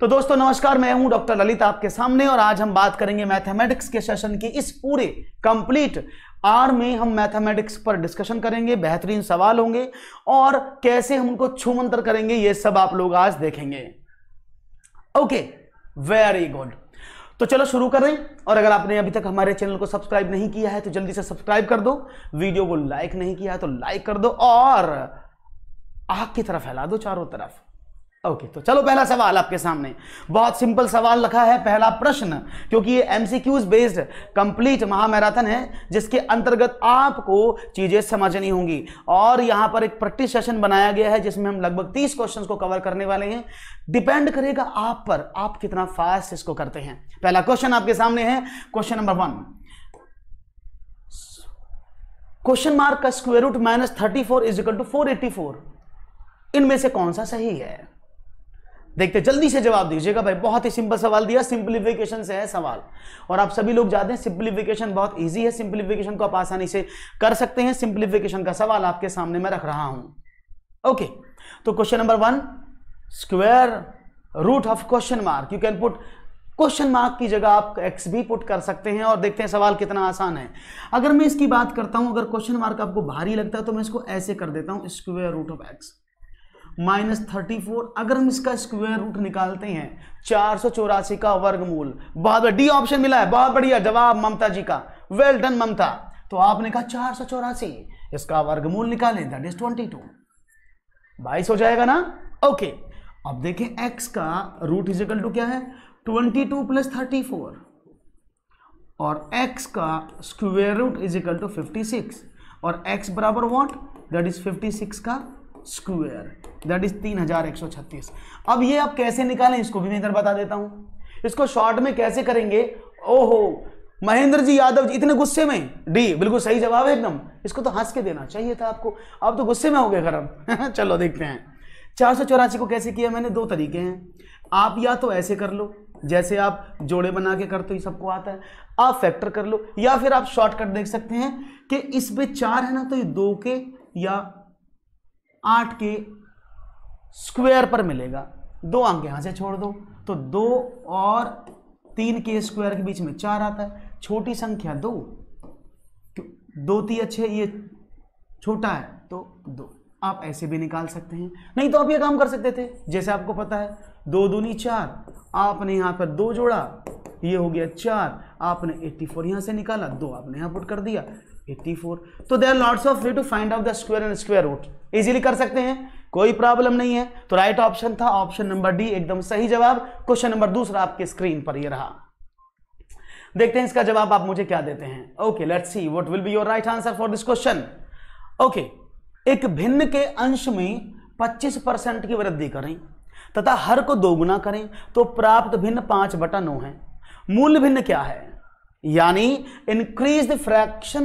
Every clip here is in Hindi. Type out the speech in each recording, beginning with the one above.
तो दोस्तों नमस्कार मैं हूं डॉक्टर ललित आपके सामने और आज हम बात करेंगे मैथमेटिक्स के सेशन की इस पूरे कंप्लीट आर में हम मैथमेटिक्स पर डिस्कशन करेंगे बेहतरीन सवाल होंगे और कैसे हम उनको छुमंतर करेंगे ये सब आप लोग आज देखेंगे ओके वेरी गुड तो चलो शुरू करें और अगर आपने अभी तक हमारे चैनल को सब्सक्राइब नहीं किया है तो जल्दी से सब्सक्राइब कर दो वीडियो को लाइक नहीं किया है तो लाइक कर दो और आग की तरफ फैला दो चारों तरफ ओके तो चलो पहला सवाल आपके सामने बहुत सिंपल सवाल रखा है पहला प्रश्न क्योंकि ये एमसीक्यूज बेस्ड कंप्लीट महामैराथन है जिसके अंतर्गत आपको चीजें समझनी होंगी और यहां पर एक प्रैक्टिस सेशन बनाया गया है जिसमें हम लगभग तीस क्वेश्चन को कवर करने वाले हैं डिपेंड करेगा आप पर आप कितना फास्ट इसको करते हैं पहला क्वेश्चन आपके सामने है question number one question mark का square root minus thirty four is equal to four eighty four इनमें से कौन सा सही है देखते जल्दी से जवाब दीजिएगा भाई बहुत ही सिंपल सवाल दिया सिंप्लीफिकेशन से है सवाल और आप सभी लोग जाते हैं सिंप्लीफिकेशन बहुत इजी है सिंप्लीफिकेशन को आप आसानी से कर सकते हैं सिंप्लीफिकेशन का सवाल आपके सामने मैं रख रहा हूं ओके तो question number one square root of question mark you can put question mark की जगह आप एक्स भी पुट कर सकते हैं और देखते हैं सवाल कितना आसान है अगर मैं इसकी बात करता हूं अगर क्वेश्चन मार्क आपको भारी लगता है तो मैं इसको ऐसे कर देता हूं square root of X minus thirty four अगर हम इसका स्क्वायर रूट निकालते हैं चार सौ चौरासी का वर्गमूल बहुत डी ऑप्शन मिला है बहुत बढ़िया जवाब ममता जी का वेल डन ममता तो आपने कहा चार सौ चौरासी इसका वर्गमूल निकालें दैट इज ट्वेंटी टू बाईस हो जाएगा ना ओके अब देखें एक्स का रूट इजिकल टू क्या है twenty two plus thirty four और एक्स का square root is equal to fifty six और एक्स बराबर what that is fifty six का स्क्वेयर दैट इज तीन हजार एक सौ छत्तीस अब ये आप कैसे निकालें इसको भी मैं इधर बता देता हूं इसको शॉर्ट में कैसे करेंगे ओहो महेंद्र जी यादव जी इतने गुस्से में डी बिल्कुल सही जवाब है एकदम इसको तो हंस के देना चाहिए था आपको आप तो गुस्से में हो गए गरम चलो देखते हैं चार सौ चौरासी को कैसे किया मैंने दो तरीके हैं आप या तो ऐसे कर लो जैसे आप जोड़े बना के करते हो सबको आता है आप फैक्टर कर लो या फिर आप शॉर्टकट देख सकते हैं कि इसमें चार है ना तो ये दो के या आठ के स्क्वायर पर मिलेगा दो अंक यहाँ से छोड़ दो तो दो और तीन के स्क्वायर के बीच में चार आता है छोटी संख्या दो तो दो ती अच्छे ये छोटा है तो दो आप ऐसे भी निकाल सकते हैं नहीं तो आप ये काम कर सकते थे जैसे आपको पता है दो दूनी चार आपने यहाँ पर दो जोड़ा ये हो गया चार आपने 84 फोर यहाँ से निकाला दो आपने यहाँ पुट कर दिया 84 तो there lords of way to find out the square and square root easily कर सकते हैं कोई प्रॉब्लम नहीं है तो राइट ऑप्शन था ऑप्शन नंबर डी एकदम सही जवाब क्वेश्चन नंबर दूसरा आपके स्क्रीन पर ये रहा देखते हैं इसका जवाब आप मुझे क्या देते हैं okay let's see what will be your right answer for this question okay एक भिन्न के अंश में 25 परसेंट की वृद्धि करें तथा हर को दोगुना करें तो प्राप्त भिन्न पांच बटन हो है मूल भिन्न क्या है यानी increase fraction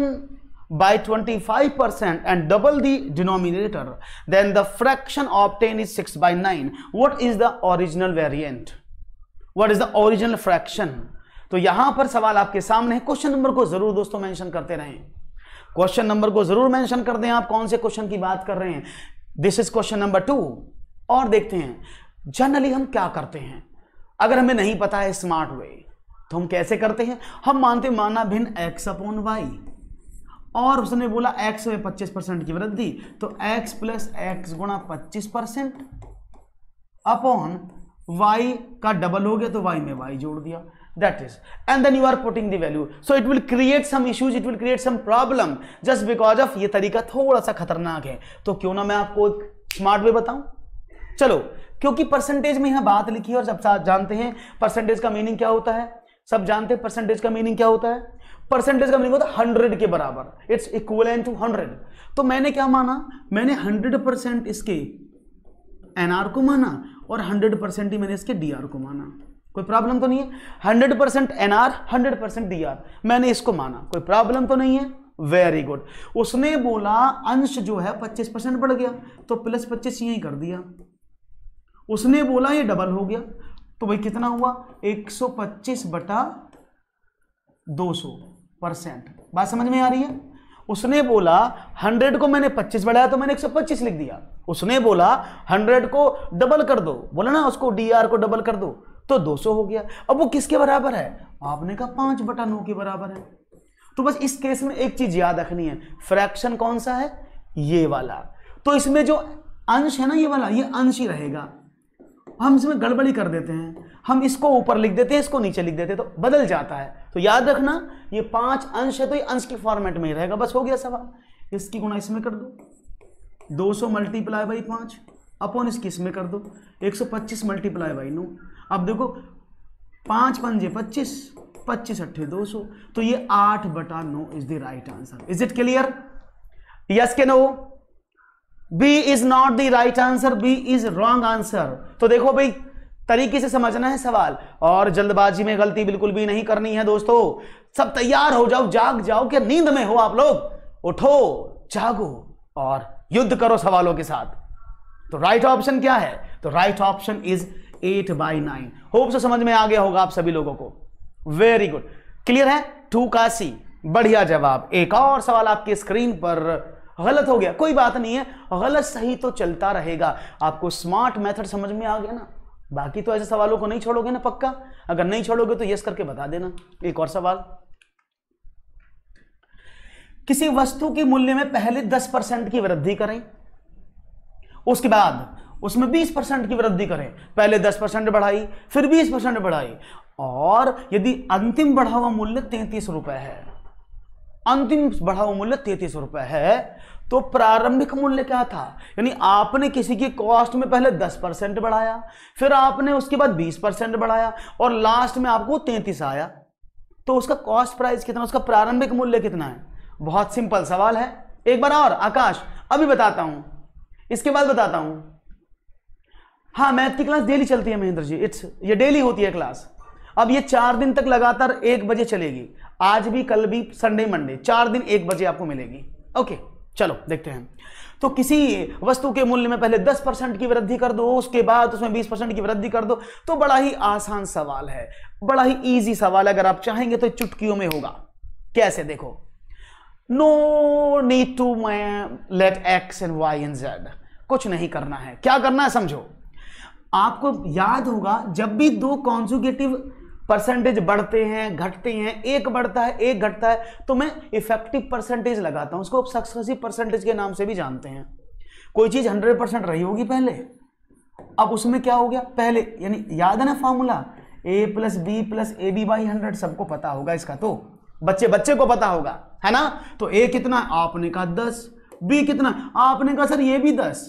by 25% and double the denominator, then the fraction obtained is 6 by 9. What is the original variant? What is the original fraction? तो यहां पर सवाल आपके सामने है क्वेश्चन नंबर को जरूर दोस्तों मेंशन करते रहें क्वेश्चन नंबर को जरूर मेंशन कर दें आप कौन से क्वेश्चन की बात कर रहे हैं this is question number two और देखते हैं जनरली हम क्या करते हैं अगर हमें नहीं पता है स्मार्ट वे तो हम कैसे करते हैं हम मानते माना भिन्न एक्स अपॉन वाई और उसने बोला एक्स में पच्चीस परसेंट की वृद्धि तो एक्स प्लस एक्स गुणा पच्चीस परसेंट अपॉन वाई का डबल हो गया तो वाई में वाई जोड़ दिया that is and then you are putting the value so it will create some issues it will create some problem just because of ये तरीका थोड़ा सा खतरनाक है तो क्यों ना मैं आपको स्मार्ट वे बताऊं चलो क्योंकि परसेंटेज में यहां बात लिखी है और सब जानते हैं परसेंटेज का मीनिंग क्या होता है सब जानते हैं परसेंटेज का मीनिंग क्या होता है परसेंटेज का मीनिंग होता है हंड्रेड के बराबर इट्स इक्वल टू हंड्रेड तो मैंने क्या माना मैंने हंड्रेड परसेंट इसके एनआर को माना और हंड्रेड परसेंट ही मैंने इसके डीआर को माना कोई प्रॉब्लम तो नहीं है hundred percent NR hundred percent D मैंने इसको माना कोई प्रॉब्लम तो नहीं है वेरी गुड उसने बोला अंश जो है पच्चीस परसेंट बढ़ गया तो प्लस पच्चीस यही कर दिया उसने बोला ये डबल हो गया तो भाई कितना हुआ 125 बटा 200 परसेंट बात समझ में आ रही है उसने बोला 100 को मैंने 25 बढ़ाया तो मैंने 125 लिख दिया उसने बोला 100 को डबल कर दो बोला ना उसको डी को डबल कर दो तो 200 हो गया अब वो किसके बराबर है आपने कहा पांच बटा नौ के बराबर है तो बस इस केस में एक चीज याद रखनी है फ्रैक्शन कौन सा है ये वाला तो इसमें जो अंश है ना ये वाला ये अंश ही रहेगा हम इसमें गड़बड़ी कर देते हैं हम इसको ऊपर लिख देते हैं इसको नीचे लिख देते हैं तो बदल जाता है तो याद रखना ये पांच अंश है तो ये अंश के फॉर्मेट में ही रहेगा बस हो गया सवाल इसकी गुणा इसमें कर दो 200 सौ मल्टीप्लाई बाई पाँच अपॉन इसकी इसमें कर दो एक सौ पच्चीस मल्टीप्लाई बाई नौ अब देखो पाँच पंजे पच्चीस पच्चीस अट्ठे दो सौ तो ये आठ बटा नौ is the right answer is it clear yes के no B is not the right answer B is wrong answer तो देखो भाई तरीके से समझना है सवाल और जल्दबाजी में गलती बिल्कुल भी नहीं करनी है दोस्तों सब तैयार हो जाओ जाग जाओ कि नींद में हो आप लोग उठो जागो और युद्ध करो सवालों के साथ तो राइट ऑप्शन क्या है तो right option is eight by nine hope से समझ में आ गया होगा आप सभी लोगों को वेरी गुड क्लियर है टू का सी बढ़िया जवाब एक और सवाल आपकी स्क्रीन पर गलत हो गया कोई बात नहीं है गलत सही तो चलता रहेगा आपको स्मार्ट मेथड समझ में आ गया ना बाकी तो ऐसे सवालों को नहीं छोड़ोगे ना पक्का अगर नहीं छोड़ोगे तो यस करके बता देना एक और सवाल किसी वस्तु के मूल्य में पहले 10 परसेंट की वृद्धि करें उसके बाद उसमें 20 परसेंट की वृद्धि करें पहले 10 परसेंट बढ़ाई फिर 20 परसेंट बढ़ाई और यदि अंतिम बढ़ा हुआ मूल्य तैंतीस रुपए है अंतिम बढ़ा हुआ मूल्य तैतीस रुपए है तो प्रारंभिक मूल्य क्या था यानी आपने किसी की कॉस्ट में पहले 10 परसेंट बढ़ाया फिर आपने उसके बाद 20 परसेंट बढ़ाया और लास्ट में आपको 33 आया तो उसका कॉस्ट प्राइस कितना उसका प्रारंभिक मूल्य कितना है बहुत सिंपल सवाल है एक बार और आकाश अभी बताता हूं इसके बाद बताता हूं हाँ मैथ की क्लास डेली चलती है महेंद्र जी इट्स ये डेली होती है क्लास अब ये चार दिन तक लगातार एक बजे चलेगी आज भी कल भी संडे मंडे चार दिन एक बजे आपको मिलेगी ओके चलो देखते हैं तो किसी वस्तु के मूल्य में पहले 10 परसेंट की वृद्धि कर दो उसके बाद उसमें 20 परसेंट की वृद्धि कर दो तो बड़ा ही आसान सवाल है बड़ा ही इजी सवाल है अगर आप चाहेंगे तो चुटकियों में होगा कैसे देखो no need to let X and Y and Z कुछ नहीं करना है क्या करना है समझो आपको याद होगा जब भी दो कॉन्जुगेटिव परसेंटेज बढ़ते हैं घटते हैं एक बढ़ता है एक घटता है तो मैं इफेक्टिव परसेंटेज लगाता हूं उसको आप सक्सेसिव परसेंटेज के नाम से भी जानते हैं कोई चीज़ हंड्रेड परसेंट रही होगी पहले अब उसमें क्या हो गया पहले यानी याद है ना formula A plus B plus A B by hundred सबको पता होगा इसका तो बच्चे बच्चे को पता होगा है ना तो ए कितना आपने कहा दस बी कितना आपने कहा सर ये भी दस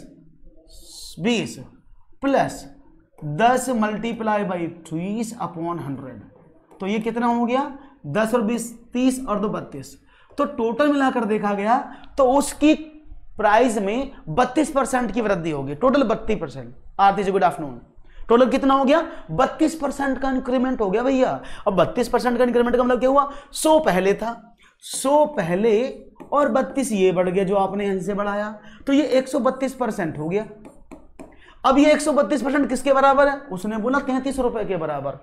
बीस प्लस दस मल्टीप्लाई बाई तीस अपॉन हंड्रेड तो ये कितना हो गया दस और बीस तीस और दो बत्तीस तो टोटल मिलाकर देखा गया तो उसकी प्राइस में बत्तीस परसेंट की वृद्धि होगी टोटल बत्तीस percent Aarti ji good afternoon total कितना हो गया बत्तीस परसेंट का इंक्रीमेंट हो गया भैया अब बत्तीस परसेंट का इंक्रीमेंट का मतलब क्या हुआ सौ पहले था सौ पहले और बत्तीस ये बढ़ गया जो आपने यहां से बढ़ाया तो ये एक सौ बत्तीस परसेंट हो गया अब ये 132 परसेंट किसके बराबर है उसने बोला तैंतीस रुपए के बराबर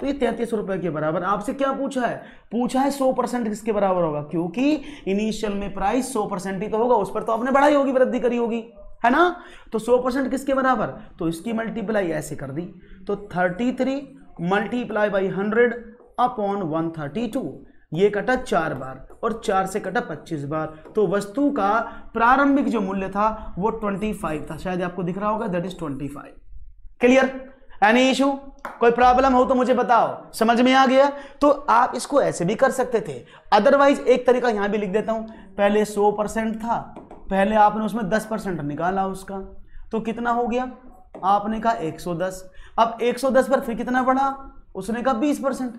तो ये तैंतीस रुपए के बराबर आपसे क्या पूछा है पूछा है 100 परसेंट किसके बराबर होगा क्योंकि इनिशियल में प्राइस 100 परसेंट ही तो होगा उस पर तो आपने बढ़ाई होगी वृद्धि करी होगी है ना तो 100 परसेंट किसके बराबर तो इसकी मल्टीप्लाई ऐसे कर दी तो thirty three multiply by hundred upon one thirty two ये कटा चार बार और चार से कटा पच्चीस बार तो वस्तु का प्रारंभिक जो मूल्य था वो ट्वेंटी फाइव था शायद आपको दिख रहा होगा that is twenty five clear any issue कोई प्रॉब्लम हो तो मुझे बताओ समझ में आ गया तो आप इसको ऐसे भी कर सकते थे अदरवाइज एक तरीका यहां भी लिख देता हूं पहले सौ परसेंट था पहले आपने उसमें दस परसेंट निकाला उसका तो कितना हो गया आपने कहा एक सौ दस अब एक सौ दस पर फिर कितना बढ़ा उसने कहा बीस परसेंट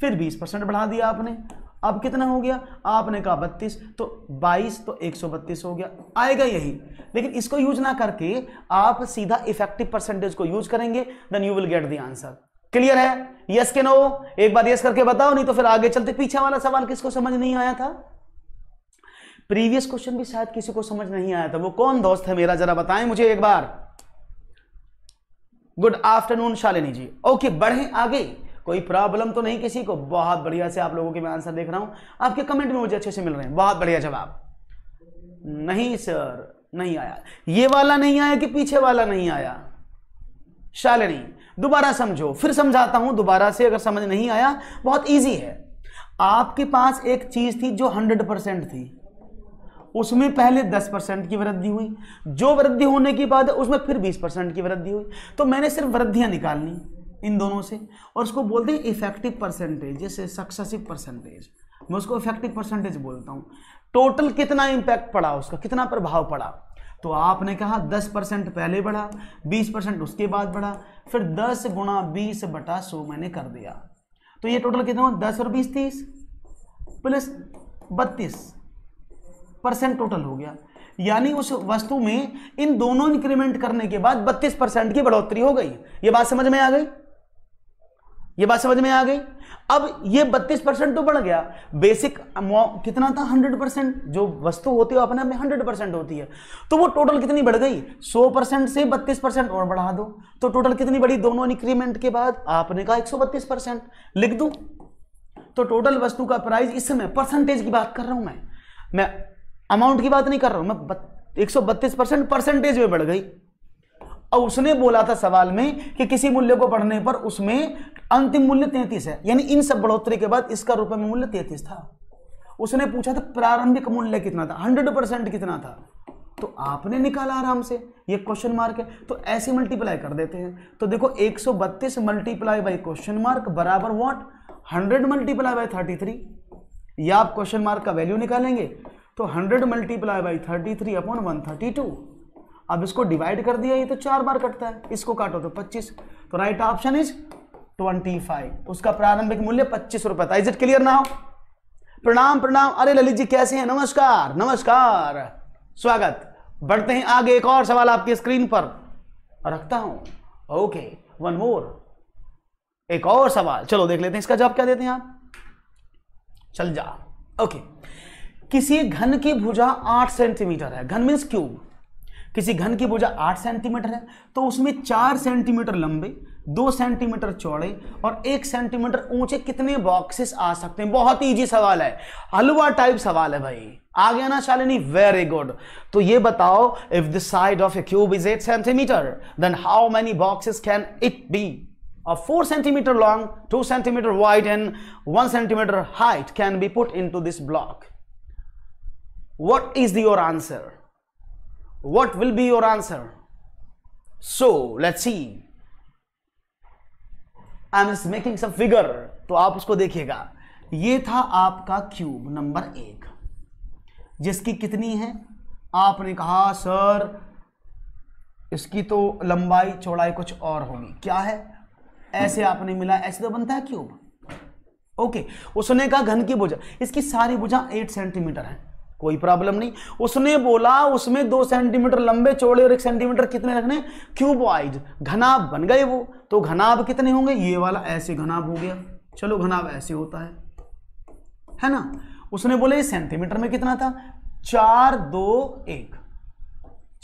फिर बीस परसेंट बढ़ा दिया आपने अब कितना हो गया आपने कहा बत्तीस तो बाईस तो एक सौ बत्तीस हो गया आएगा यही लेकिन इसको यूज ना करके आप सीधा इफेक्टिव परसेंटेज को यूज करेंगे then you will get the answer clear है यस के नो एक बार यस करके बताओ नहीं तो फिर आगे चलते पीछे वाला सवाल किसको समझ नहीं आया था प्रीवियस क्वेश्चन भी शायद किसी को समझ नहीं आया था वो कौन दोस्त है मेरा जरा बताएं मुझे एक बार good afternoon Shalini ji okay बढ़े आगे कोई प्रॉब्लम तो नहीं किसी को बहुत बढ़िया से आप लोगों के मैं आंसर देख रहा हूं आपके कमेंट में मुझे अच्छे से मिल रहे हैं बहुत बढ़िया जवाब नहीं सर नहीं आया ये वाला नहीं आया कि पीछे वाला नहीं आया शालिनी दोबारा समझो फिर समझाता हूं दोबारा से अगर समझ नहीं आया बहुत ईजी है आपके पास एक चीज थी जो हंड्रेड परसेंट थी उसमें पहले 10 परसेंट की वृद्धि हुई जो वृद्धि होने के बाद उसमें फिर 20 परसेंट की वृद्धि हुई तो मैंने सिर्फ वृद्धियां निकालनी इन दोनों से और उसको बोलते हैं इफेक्टिव परसेंटेज जैसे सक्सेसिव परसेंटेज मैं उसको इफेक्टिव परसेंटेज बोलता हूँ टोटल कितना इम्पैक्ट पड़ा उसका कितना प्रभाव पड़ा तो आपने कहा 10 परसेंट पहले बढ़ा 20 परसेंट उसके बाद बढ़ा फिर 10 गुणा बीस बटा सो मैंने कर दिया तो ये टोटल कितना हुआ 10 और 20 तीस प्लस 32 परसेंट टोटल हो गया यानी उस वस्तु में इन दोनों इंक्रीमेंट करने के बाद 32 परसेंट की बढ़ोतरी हो गई ये बात समझ में आ गई ये बात समझ में आ गई अब ये 32 परसेंट तो बढ़ गया बेसिक कितना था 100 परसेंट जो वस्तु होती है अपने आप में 100 परसेंट होती है तो वो टोटल कितनी बढ़ गई 100 परसेंट से 32 परसेंट और बढ़ा दो तो टोटल कितनी बढ़ी दोनों इंक्रीमेंट के बाद आपने कहा 132 परसेंट लिख दू तो टोटल वस्तु का प्राइस इस समय परसेंटेज की बात कर रहा हूं मैं मैं अमाउंट की बात नहीं कर रहा हूं मैं एक परसेंट परसेंटेज में बढ़ गई और उसने बोला था सवाल में कि किसी मूल्य को बढ़ने पर उसमें अंतिम मूल्य तैतीस है यानी इन सब बढ़ोतरी के बाद इसका रुपए में मूल्य तैतीस था उसने पूछा था प्रारंभिक मूल्य कितना था हंड्रेड परसेंट कितना था तो आपने निकाला आराम से ये क्वेश्चन मार्क है तो ऐसे मल्टीप्लाई कर देते हैं तो देखो 132 मल्टीप्लाई बाई क्वेश्चन मार्क बराबर व्हाट 100 मल्टीप्लाई बाई 33 या आप क्वेश्चन मार्क का वैल्यू निकालेंगे तो 100 multiply by thirty three upon one thirty two अब इसको डिवाइड कर दिया ये तो चार बार कटता है इसको काटो तो पच्चीस तो right option is twenty five उसका प्रारंभिक मूल्य पच्चीस रुपए था इज इट क्लियर ना प्रणाम प्रणाम अरे ललित जी कैसे हैं नमस्कार नमस्कार स्वागत बढ़ते हैं आगे एक और सवाल आपकी स्क्रीन पर रखता हूं ओके वन मोर एक और सवाल चलो देख लेते हैं इसका जवाब क्या देते हैं आप चल जा ओके किसी घन की भुजा आठ सेंटीमीटर है घन मीन्स क्यूब किसी घन की भुजा आठ सेंटीमीटर है तो उसमें चार सेंटीमीटर लंबे दो सेंटीमीटर चौड़े और एक सेंटीमीटर ऊंचे कितने बॉक्सेस आ सकते हैं बहुत इजी सवाल है हलवा टाइप सवाल है भाई आ गया ना शालिनी वेरी गुड तो ये बताओ if the side of a cube is eight centimetre then how many boxes can it be और four centimetre long two centimetre wide and one centimetre height can be put into this block what is their answer what will be your answer so let see I am making some figure तो आप उसको देखिएगा ये था आपका क्यूब नंबर एक जिसकी कितनी है आपने कहा सर इसकी तो लंबाई चौड़ाई कुछ और होगी क्या है ऐसे आपने मिला ऐसे तो बनता है क्यूब ओके उसने कहा घन की भुजा इसकी सारी भुजा एट सेंटीमीटर है कोई प्रॉब्लम नहीं उसने बोला उसमें दो सेंटीमीटर लंबे चौड़े और एक सेंटीमीटर कितने रखने क्यूब वाइज घनाब बन गए वो तो घनाब कितने होंगे ये वाला ऐसे घनाब हो गया चलो घनाब ऐसे होता है है ना उसने बोले सेंटीमीटर में कितना था चार दो एक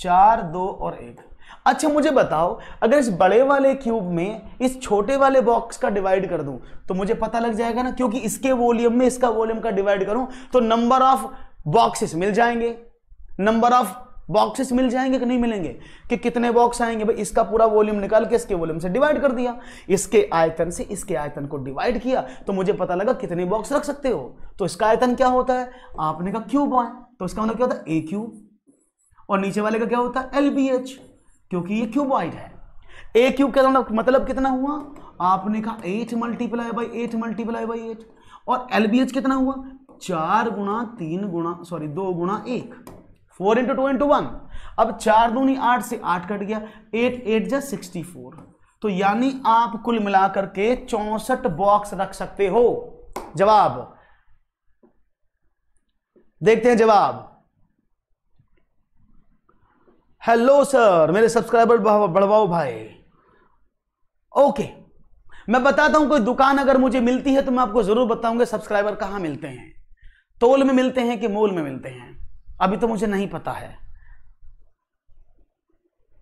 चार दो और एक अच्छा मुझे बताओ अगर इस बड़े वाले क्यूब में इस छोटे वाले बॉक्स का डिवाइड कर दूं तो मुझे पता लग जाएगा ना क्योंकि इसके वॉल्यूम में इसका वॉल्यूम का डिवाइड करूं तो नंबर ऑफ बॉक्सेस मिल जाएंगे नंबर ऑफ बॉक्सेस मिल जाएंगे कि नहीं मिलेंगे कि कितने बॉक्स आएंगे भाई इसका पूरा वॉल्यूम निकाल के इसके वॉल्यूम से डिवाइड कर दिया इसके आयतन से इसके आयतन को डिवाइड किया तो मुझे पता लगा कितने बॉक्स रख सकते हो तो इसका आयतन क्या होता है आपने कहा क्यूब आए तो इसका मतलब क्या होता है ए क्यूब और नीचे वाले का क्या होता है एल बी एच क्योंकि ये क्यूब क्यूबॉइड है ए क्यूब का मतलब-, मतलब कितना हुआ आपने कहा eight multiply by eight multiply by eight और एल बी एच कितना हुआ चार गुणा तीन गुणा सॉरी दो गुणा एक four into two into one अब चार दूनी आठ से आठ कट गया एट एट जा सिक्सटी फोर तो यानी आप कुल मिलाकर के चौसठ बॉक्स रख सकते हो जवाब देखते हैं जवाब हेलो सर मेरे सब्सक्राइबर बढ़वाओ भाई ओके मैं बताता हूं कोई दुकान अगर मुझे मिलती है तो मैं आपको जरूर बताऊंगा सब्सक्राइबर कहां मिलते हैं तोल में मिलते हैं कि मोल में मिलते हैं अभी तो मुझे नहीं पता है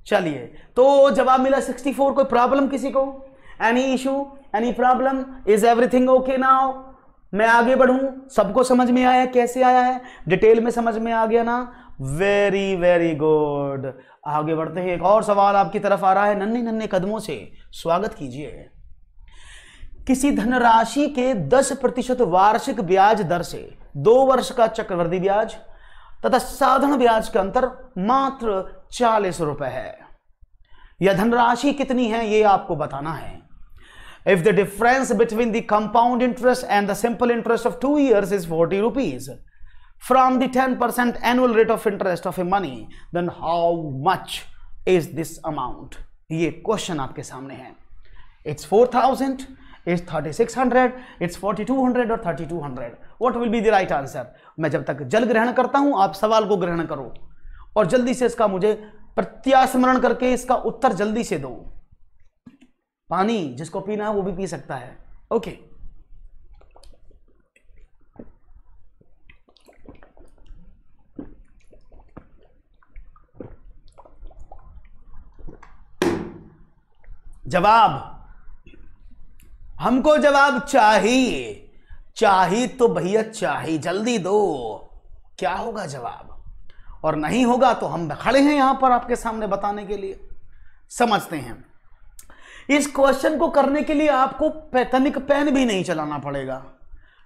चलिए तो जवाब मिला 64 कोई प्रॉब्लम किसी को any issue any problem is everything okay now मैं आगे बढ़ूं सबको समझ में आया कैसे आया है डिटेल में समझ में आ गया ना वेरी वेरी गुड आगे बढ़ते हैं एक और सवाल आपकी तरफ आ रहा है नन्हे नन्हे कदमों से स्वागत कीजिए किसी धनराशि के 10 प्रतिशत वार्षिक ब्याज दर से दो वर्ष का चक्रवृद्धि ब्याज तथा साधारण ब्याज का अंतर मात्र चालीस रुपए है यह धनराशि कितनी है यह आपको बताना है if the difference between the compound interest and the simple interest of two years is forty rupees from the ten percent annual rate of interest of a money then how much is this amount ये क्वेश्चन आपके सामने है it's four thousand it's thirty six hundred it's forty two hundred और thirty two hundred what will be the right answer मैं जब तक जल ग्रहण करता हूं आप सवाल को ग्रहण करो और जल्दी से इसका मुझे प्रत्यास्मरण करके इसका उत्तर जल्दी से दो पानी जिसको पीना है वो भी पी सकता है ओके जवाब हमको जवाब चाहिए चाही तो भैया चाही जल्दी दो क्या होगा जवाब और नहीं होगा तो हम खड़े हैं यहां पर आपके सामने बताने के लिए समझते हैं इस क्वेश्चन को करने के लिए आपको पैतनिक पेन भी नहीं चलाना पड़ेगा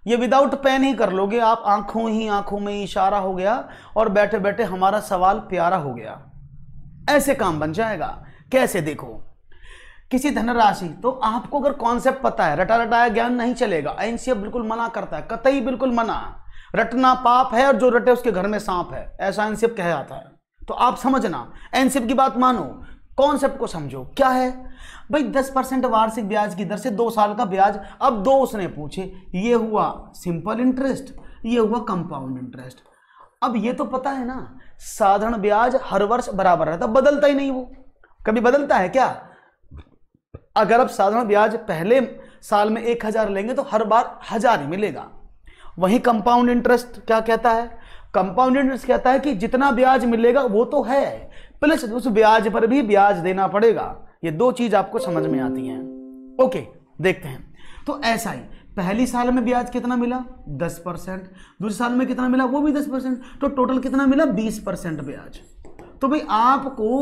ये विदाउट पेन ही कर लोगे आप आंखों ही आंखों में इशारा हो गया और बैठे बैठे हमारा सवाल प्यारा हो गया ऐसे काम बन जाएगा कैसे देखो किसी धनराशि तो आपको अगर कॉन्सेप्ट पता है रटा रटाया ज्ञान नहीं चलेगा एनसीएफ बिल्कुल मना करता है कतई बिल्कुल मना रटना पाप है और जो रटे उसके घर में सांप है ऐसा एनसीएफ कह जाता है तो आप समझना एनसीएफ की बात मानो कॉन्सेप्ट को समझो क्या है भाई दस परसेंट वार्षिक ब्याज की दर से दो साल का ब्याज अब दो उसने पूछे ये हुआ सिंपल इंटरेस्ट ये हुआ कंपाउंड इंटरेस्ट अब ये तो पता है ना साधारण ब्याज हर वर्ष बराबर रहता बदलता ही नहीं वो कभी बदलता है क्या अगर आप साधारण ब्याज पहले साल में एक हजार लेंगे तो हर बार हजार ही मिलेगा वहीं कंपाउंड इंटरेस्ट क्या कहता है कंपाउंड इंटरेस्ट कहता है कि जितना ब्याज मिलेगा वो तो है प्लस उस ब्याज पर भी ब्याज देना पड़ेगा ये दो चीज आपको समझ में आती है ओके देखते हैं तो ऐसा ही पहली साल में ब्याज कितना मिला दस परसेंट दूसरे साल में कितना मिला वो भी दस परसेंट तो टोटल कितना मिला बीस परसेंट ब्याज तो भाई आपको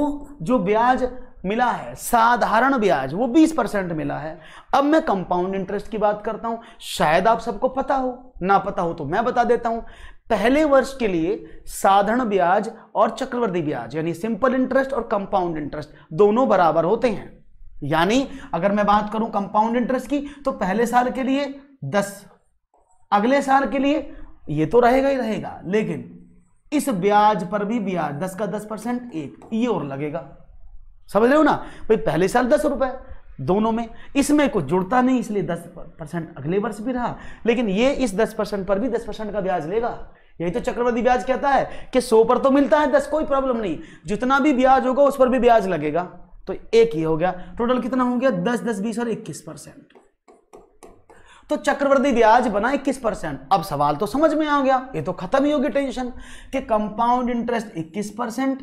जो ब्याज मिला है साधारण ब्याज वो 20 परसेंट मिला है अब मैं कंपाउंड इंटरेस्ट की बात करता हूं शायद आप सबको पता हो ना पता हो तो मैं बता देता हूं पहले वर्ष के लिए साधारण ब्याज और चक्रवर्ती ब्याज यानी सिंपल इंटरेस्ट और कंपाउंड इंटरेस्ट दोनों बराबर होते हैं यानी अगर मैं बात करूं कंपाउंड इंटरेस्ट की तो पहले साल के लिए दस अगले साल के लिए ये तो रहेगा ही रहेगा लेकिन इस ब्याज पर भी ब्याज दस का दस परसेंट एक ये और लगेगा समझ रहे हो ना भाई पहले साल दस रुपए दोनों में इसमें कुछ जुड़ता नहीं इसलिए दस परसेंट अगले वर्ष भी रहा लेकिन ये इस दस परसेंट पर भी दस परसेंट का ब्याज लेगा यही तो चक्रवर्ती ब्याज कहता है कि सो पर तो मिलता है दस कोई प्रॉब्लम नहीं जितना भी ब्याज होगा उस पर भी ब्याज लगेगा तो एक ही हो गया टोटल कितना हो गया दस दस बीस और इक्कीस परसेंट तो चक्रवर्ती ब्याज बना इक्कीस परसेंट अब सवाल तो समझ में आ गया ये तो खत्म ही होगी टेंशन कि कंपाउंड इंटरेस्ट इक्कीस परसेंट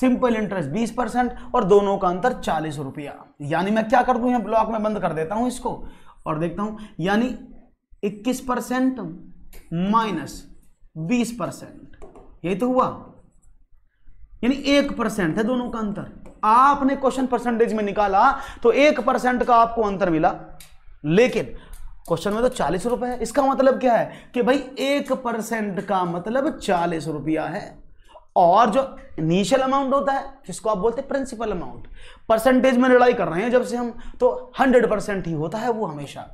सिंपल इंटरेस्ट बीस परसेंट और दोनों का अंतर चालीस रुपया यानी मैं क्या कर दूं ब्लॉक में बंद कर देता हूं इसको और देखता हूं यानी इक्कीस परसेंट माइनस बीस परसेंट यही तो हुआ यानी एक परसेंट है दोनों का अंतर आपने क्वेश्चन परसेंटेज में निकाला तो एक परसेंट का आपको अंतर मिला लेकिन क्वेश्चन में तो चालीस रुपए है इसका मतलब क्या है कि भाई एक परसेंट का मतलब चालीस रुपया है और जो इनिशियल अमाउंट होता है जिसको आप बोलते हैं प्रिंसिपल अमाउंट परसेंटेज में लड़ाई कर रहे हैं जब से हम तो हंड्रेड परसेंट ही होता है वो हमेशा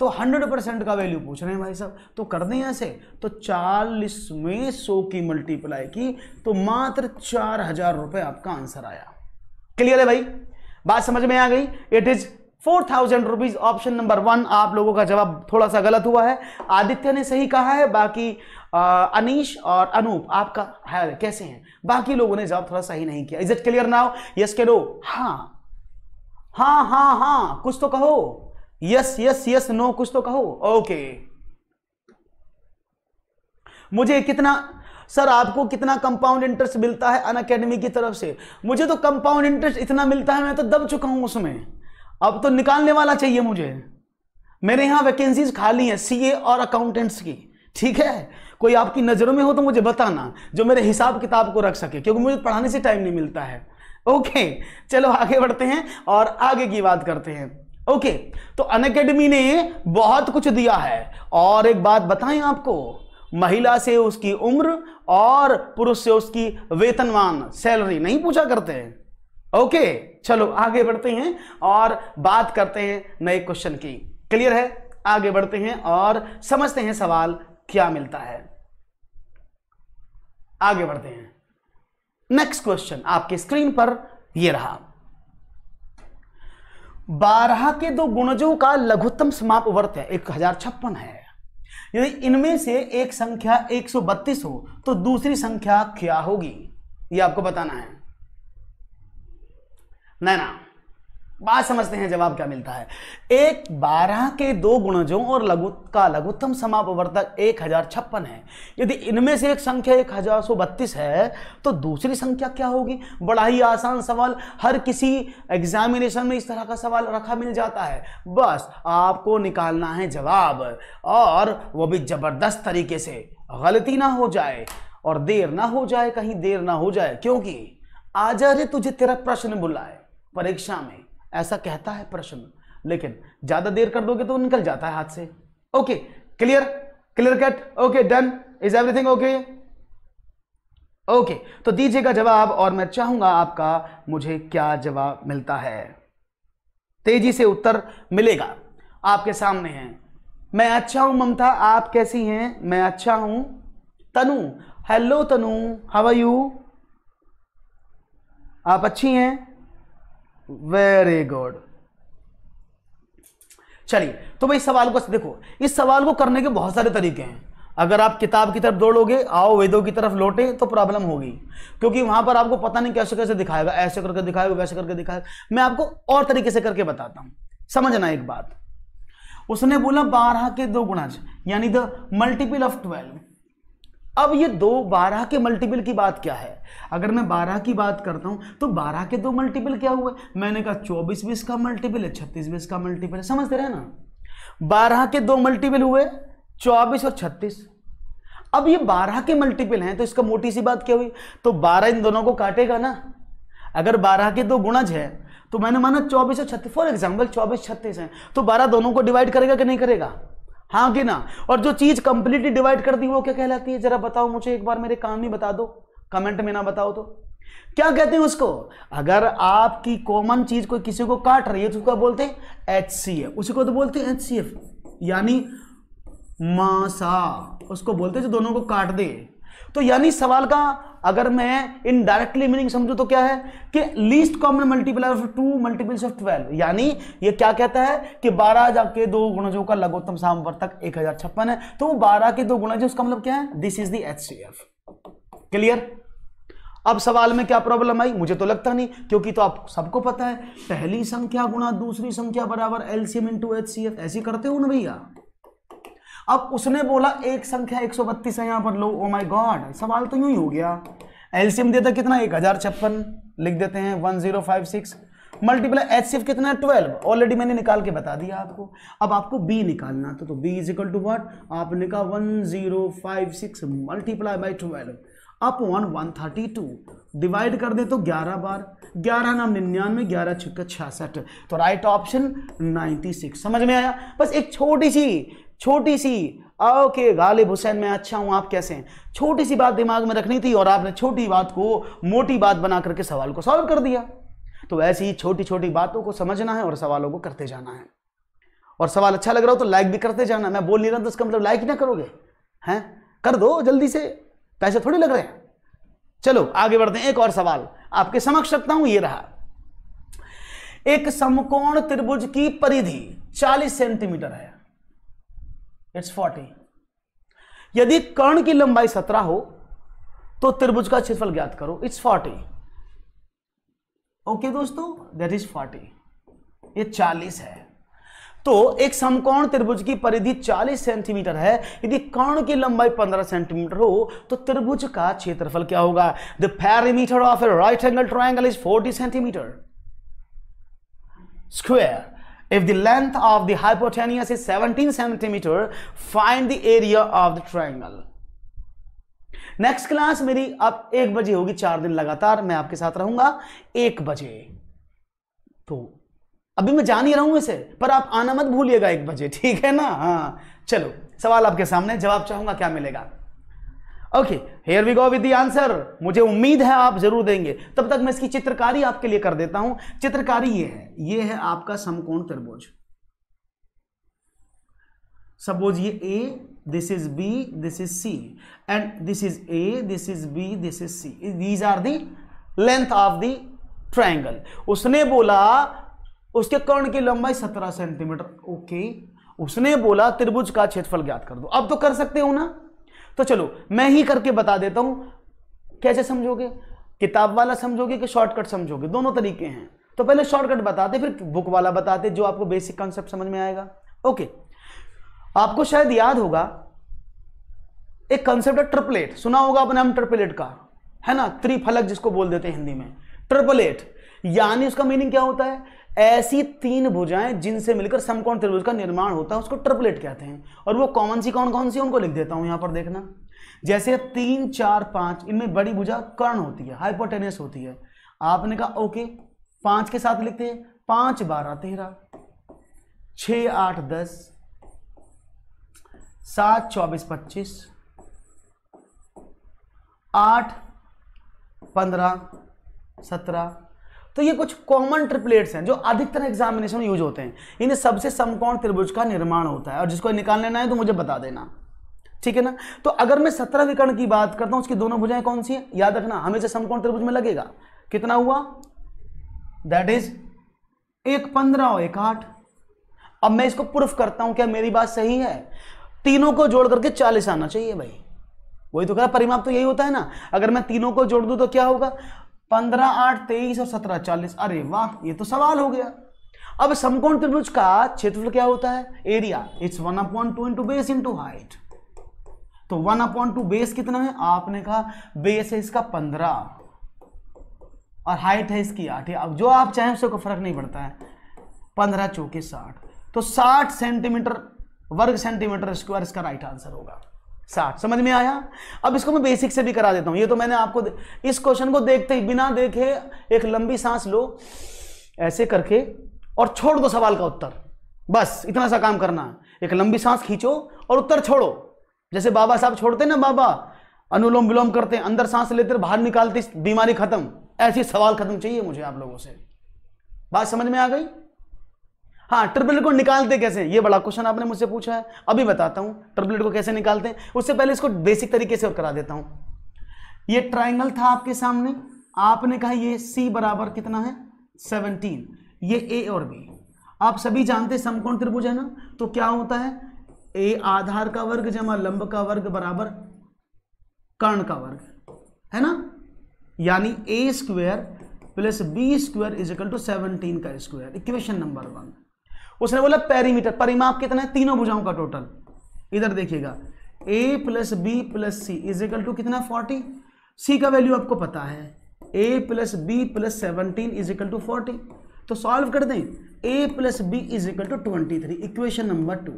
तो हंड्रेड परसेंट का वैल्यू पूछ रहे हैं भाई साहब तो कर दें ऐसे तो चालीस में सौ की मल्टीप्लाई की तो मात्र चार हजार रुपये आपका आंसर आया क्लियर है भाई बात समझ में आ गई it is four thousand rupees option number one आप लोगों का जवाब थोड़ा सा गलत हुआ है आदित्य ने सही कहा है बाकी अनीश और अनूप आपका हाल कैसे हैं बाकी लोगों ने जवाब थोड़ा सही नहीं किया is it clear now yes के नो हाँ हाँ हाँ हाँ कुछ तो कहो यस यस यस नो कुछ तो कहो ओके मुझे कितना सर आपको कितना कंपाउंड इंटरेस्ट मिलता है अन अकेडमी की तरफ से मुझे तो कंपाउंड इंटरेस्ट इतना मिलता है मैं तो दब चुका हूं उसमें अब तो निकालने वाला चाहिए मुझे मेरे यहां वैकेंसीज खाली हैं सीए और अकाउंटेंट्स की ठीक है कोई आपकी नज़रों में हो तो मुझे बताना जो मेरे हिसाब किताब को रख सके क्योंकि मुझे पढ़ाने से टाइम नहीं मिलता है ओके चलो आगे बढ़ते हैं और आगे की बात करते हैं ओके तो अनकेडमी ने बहुत कुछ दिया है और एक बात बताएं आपको महिला से उसकी उम्र और पुरुष से उसकी वेतनवान सैलरी नहीं पूछा करते हैं ओके okay, चलो आगे बढ़ते हैं और बात करते हैं नए क्वेश्चन की क्लियर है आगे बढ़ते हैं और समझते हैं सवाल क्या मिलता है आगे बढ़ते हैं नेक्स्ट क्वेश्चन आपके स्क्रीन पर यह रहा बारह के दो गुणजों का लघुत्तम समाप वर्त है एक हजार छप्पन है यदि इनमें से एक संख्या 132 हो तो दूसरी संख्या क्या होगी यह आपको बताना है नैना बात समझते हैं जवाब क्या मिलता है एक बारह के दो गुणजों और लघु का लघुत्तम समापवर्तक एक हजार छप्पन है यदि इनमें से एक संख्या एक हजार सौ बत्तीस है तो दूसरी संख्या क्या होगी बड़ा ही आसान सवाल हर किसी एग्जामिनेशन में इस तरह का सवाल रखा मिल जाता है बस आपको निकालना है जवाब और वो भी जबरदस्त तरीके से गलती ना हो जाए और देर ना हो जाए कहीं देर ना हो जाए क्योंकि आजा तुझे तेरा प्रश्न बुलाए परीक्षा में ऐसा कहता है प्रश्न लेकिन ज्यादा देर कर दोगे तो निकल जाता है हाथ से okay clear clear cut okay done is everything okay okay तो दीजिएगा जवाब और मैं चाहूंगा आपका मुझे क्या जवाब मिलता है तेजी से उत्तर मिलेगा आपके सामने है मैं अच्छा हूं ममता आप कैसी हैं मैं अच्छा हूं तनु हेलो तनु हवा यू आप अच्छी हैं वेरी गुड चलिए तो भाई सवाल को देखो इस सवाल को करने के बहुत सारे तरीके हैं अगर आप किताब की तरफ दौड़ोगे आओ वेदों की तरफ लौटे तो प्रॉब्लम होगी क्योंकि वहां पर आपको पता नहीं कैसे कैसे दिखाएगा ऐसे करके दिखाएगा वैसे करके दिखाएगा मैं आपको और तरीके से करके बताता हूं समझना एक बात उसने बोला बारह के दो गुणज यानी द मल्टीपल ऑफ ट्वेल्व अब ये दो बारह के मल्टीपल की बात क्या है अगर मैं बारह की बात करता हूँ तो बारह के दो मल्टीपल क्या हुए मैंने कहा चौबीस बीस का मल्टीपल है छत्तीस बीस का मल्टीपल है समझते रहे ना बारह के दो मल्टीपल हुए चौबीस और छत्तीस अब ये बारह के मल्टीपल हैं तो इसका मोटी सी बात क्या हुई तो बारह इन दोनों को काटेगा ना अगर बारह के दो गुणज है तो मैंने माना चौबीस और छत्तीस फॉर एग्जाम्पल चौबीस छत्तीस है तो बारह दोनों को डिवाइड करेगा कि नहीं करेगा हाँ कि ना और जो चीज कंप्लीटली डिवाइड कर दी वो क्या कहलाती है जरा बताओ मुझे एक बार मेरे कान में बता दो कमेंट में ना बताओ तो क्या कहते हैं उसको अगर आपकी कॉमन चीज कोई किसी को काट रही है तो उसका बोलते हैं एच सी एफ उसी को तो बोलते हैं एच सी एफ यानी मासा उसको बोलते हैं जो दोनों को काट दे तो यानी सवाल का अगर मैं इनडायरेक्टली मीनिंग समझू तो क्या है कि least common multiple of two multiples of twelve यानी ये क्या कहता है कि बारह जाके दो गुणजों का लघुत्तम सामवर्तक एक हजार छप्पन है तो वो बारह के दो गुणज उसका मतलब क्या है this is the H C F clear अब सवाल में क्या प्रॉब्लम आई मुझे तो लगता नहीं क्योंकि तो आप सबको पता है पहली संख्या गुणा दूसरी संख्या बराबर LCM into H C F ऐसी करते हो ना भैया अब उसने बोला एक संख्या एक सौ बत्तीस है यहाँ पर लो ओ माई गॉड सवाल तो यूं ही हो गया एलसीएम देता कितना एक हजार छप्पन लिख देते हैं one zero five six multiply H सिर्फ कितना है ट्वेल्व ऑलरेडी मैंने निकाल के बता दिया आपको अब आपको बी निकालना तो B is equal to what आपने कहा one zero five six multiply by twelve upon one thirty two divide कर दे तो ग्यारह बार ग्यारह नाम निन्यानवे ग्यारह छिक्का छियासठ तो राइट ऑप्शन नाइन्टी सिक्स समझ में आया बस एक छोटी सी छोटी सी ओके गालिब हुसैन मैं अच्छा हूं आप कैसे हैं छोटी सी बात दिमाग में रखनी थी और आपने छोटी बात को मोटी बात बना करके सवाल को सॉल्व कर दिया तो ऐसी छोटी छोटी बातों को समझना है और सवालों को करते जाना है और सवाल अच्छा लग रहा हो तो लाइक भी करते जाना मैं बोल नहीं रहा तो उसका मतलब लाइक ना करोगे हैं कर दो जल्दी से पैसे तो थोड़े लग रहे हैं चलो आगे बढ़ते हैं एक और सवाल आपके समक्ष रखता हूं ये रहा एक समकोण त्रिभुज की परिधि 40 सेंटीमीटर है इट्स फोर्टी यदि कर्ण की लंबाई सत्रह हो तो त्रिभुज का क्षेत्रफल ज्ञात करो इट्स फोर्टी ओके दोस्तों दैट इज फोर्टी ये चालीस है तो एक समकोण त्रिभुज की परिधि 40 सेंटीमीटर है यदि कर्ण की लंबाई 15 सेंटीमीटर हो तो त्रिभुज का क्षेत्रफल क्या होगा the perimeter of a right angle triangle is 40 centimetre square If the length of the hypotenuse is 17 centimeter, find the area of the triangle. Next class मेरी अब एक बजे होगी चार दिन लगातार मैं आपके साथ रहूंगा एक बजे तो अभी मैं जान ही रहा हूं इसे पर आप आना मत भूलिएगा एक बजे ठीक है ना हाँ चलो सवाल आपके सामने जवाब चाहूंगा क्या मिलेगा okay here we go with the answer मुझे उम्मीद है आप जरूर देंगे तब तक मैं इसकी चित्रकारी आपके लिए कर देता हूं चित्रकारी ये है ये है आपका समकोण त्रिभुज सपोज ये A this is B this is C and this is A this is B this is C these are the length of the triangle उसने बोला उसके कर्ण की लंबाई सत्रह सेंटीमीटर ओके okay. उसने बोला त्रिभुज का क्षेत्रफल ज्ञात कर दो अब तो कर सकते हो ना तो चलो मैं ही करके बता देता हूं कैसे समझोगे किताब वाला समझोगे कि शॉर्टकट समझोगे दोनों तरीके हैं तो पहले शॉर्टकट बताते फिर बुक वाला बताते जो आपको बेसिक कॉन्सेप्ट समझ में आएगा ओके आपको शायद याद होगा एक कॉन्सेप्ट है ट्रिपलेट सुना होगा अपने हम ट्रिपलेट का है ना त्रिफलक जिसको बोल देते हैं हिंदी में ट्रिपलेट यानी उसका मीनिंग क्या होता है ऐसी तीन भुजाएं जिनसे मिलकर समकोण त्रिभुज का निर्माण होता है उसको ट्रिपलेट कहते हैं और वो कॉमन सी कौन कौन सी उनको लिख देता हूं यहां पर देखना जैसे तीन चार पांच इनमें बड़ी भुजा कर्ण होती है हाइपोटेनियस होती है आपने कहा ओके पांच के साथ लिखते हैं पांच बारह तेरह छ आठ दस सात चौबीस पच्चीस आठ पंद्रह सत्रह तो ये कुछ कॉमन ट्रिपलेट्स हैं जो अधिकतर एग्जामिनेशन में यूज होते हैं इन सबसे समकोण त्रिभुज का निर्माण होता है और जिसको निकाल लेना है तो मुझे बता देना ठीक है ना तो अगर मैं सत्रह विकर्ण की बात करता हूं उसकी दोनों भुजाएं कौन सी हैं याद रखना हमेशा समकोण त्रिभुज में लगेगा कितना हुआ दैट इज एक पंद्रह और एक आठ अब मैं इसको प्रूफ करता हूं क्या मेरी बात सही है तीनों को जोड़ करके चालीस आना चाहिए भाई वही तो कह परिमाप तो यही होता है ना अगर मैं तीनों को जोड़ दूं तो क्या होगा पंद्रह आठ तेईस और सत्रह चालीस अरे वाह ये तो सवाल हो गया अब समकोण त्रिभुज का क्षेत्रफल क्या होता है area it's one upon two into base into height तो वन अपॉइंट टू बेस कितना है आपने कहा बेस है इसका पंद्रह और हाइट है इसकी आठ अब जो आप चाहें उससे कोई फर्क नहीं पड़ता है पंद्रह चौके साठ तो साठ सेंटीमीटर वर्ग सेंटीमीटर स्क्वायर इसका राइट आंसर होगा साठ समझ में आया अब इसको मैं बेसिक से भी करा देता हूं ये तो मैंने आपको इस क्वेश्चन को देखते ही बिना देखे एक लंबी सांस लो ऐसे करके और छोड़ दो सवाल का उत्तर बस इतना सा काम करना एक लंबी सांस खींचो और उत्तर छोड़ो जैसे बाबा साहब छोड़ते ना बाबा अनुलोम विलोम करते अंदर सांस लेते बाहर निकालते बीमारी खत्म ऐसी सवाल खत्म चाहिए मुझे आप लोगों से बात समझ में आ गई हाँ ट्रिपलेट को निकालते कैसे ये बड़ा क्वेश्चन आपने मुझसे पूछा है अभी बताता हूँ ट्रिपलेट को कैसे निकालते हैं उससे पहले इसको बेसिक तरीके से और करा देता हूँ ये ट्राइंगल था आपके सामने आपने कहा ये सी बराबर कितना है सेवनटीन ये ए और बी आप सभी जानते समकोण त्रिभुज है ना तो क्या होता है ए आधार का वर्ग जमा लंब का वर्ग बराबर कर्ण का वर्ग है ना यानी A square plus B square is equal to seventeen का स्क्वायर इक्वेशन नंबर वन उसने बोला पैरीमीटर परिमाप कितना है तीनों भुजाओं का टोटल इधर देखिएगा A plus B plus C is equal to कितना फोर्टी सी का वैल्यू आपको पता है A plus B plus seventeen is equal to forty तो सॉल्व कर दें A plus B is equal to twenty three equation number two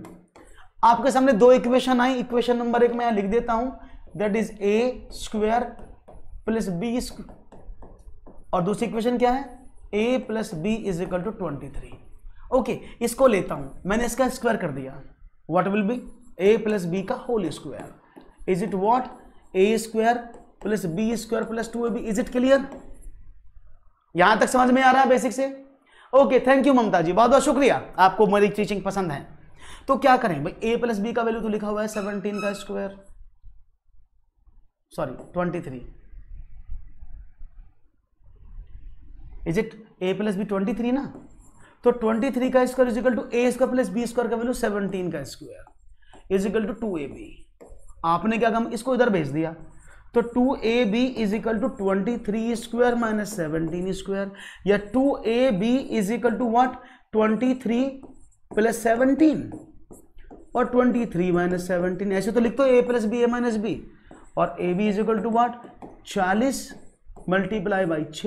आपके सामने दो इक्वेशन आई इक्वेशन नंबर एक मैं लिख देता हूं that is A square plus B और दूसरी इक्वेशन क्या है A plus B is equal to twenty three okay इसको लेता हूं मैंने इसका स्क्वायर कर दिया what will be A plus B का whole square is it what A square plus B square plus two A B is it clear यहां तक समझ में आ रहा है बेसिक से ओके थैंक यू ममता जी बहुत बहुत शुक्रिया आपको मेरी टीचिंग पसंद है तो क्या करें भाई ए प्लस बी का वैल्यू तो लिखा हुआ है सेवनटीन का square sorry twenty three is it A plus B twenty three ना तो 23 का square is equal to A square plus B square का वैल्यू 17 का square is equal to two A B आपने क्या कम इसको इधर भेज दिया तो two A B is equal to twenty three square minus seventeen square या to A B is equal to what twenty three plus seventeen और ट्वेंटी थ्री माइनस सेवनटीन ऐसे तो लिख दो A plus B A minus B और A B is equal to what चालीस मल्टीप्लाई बाई छ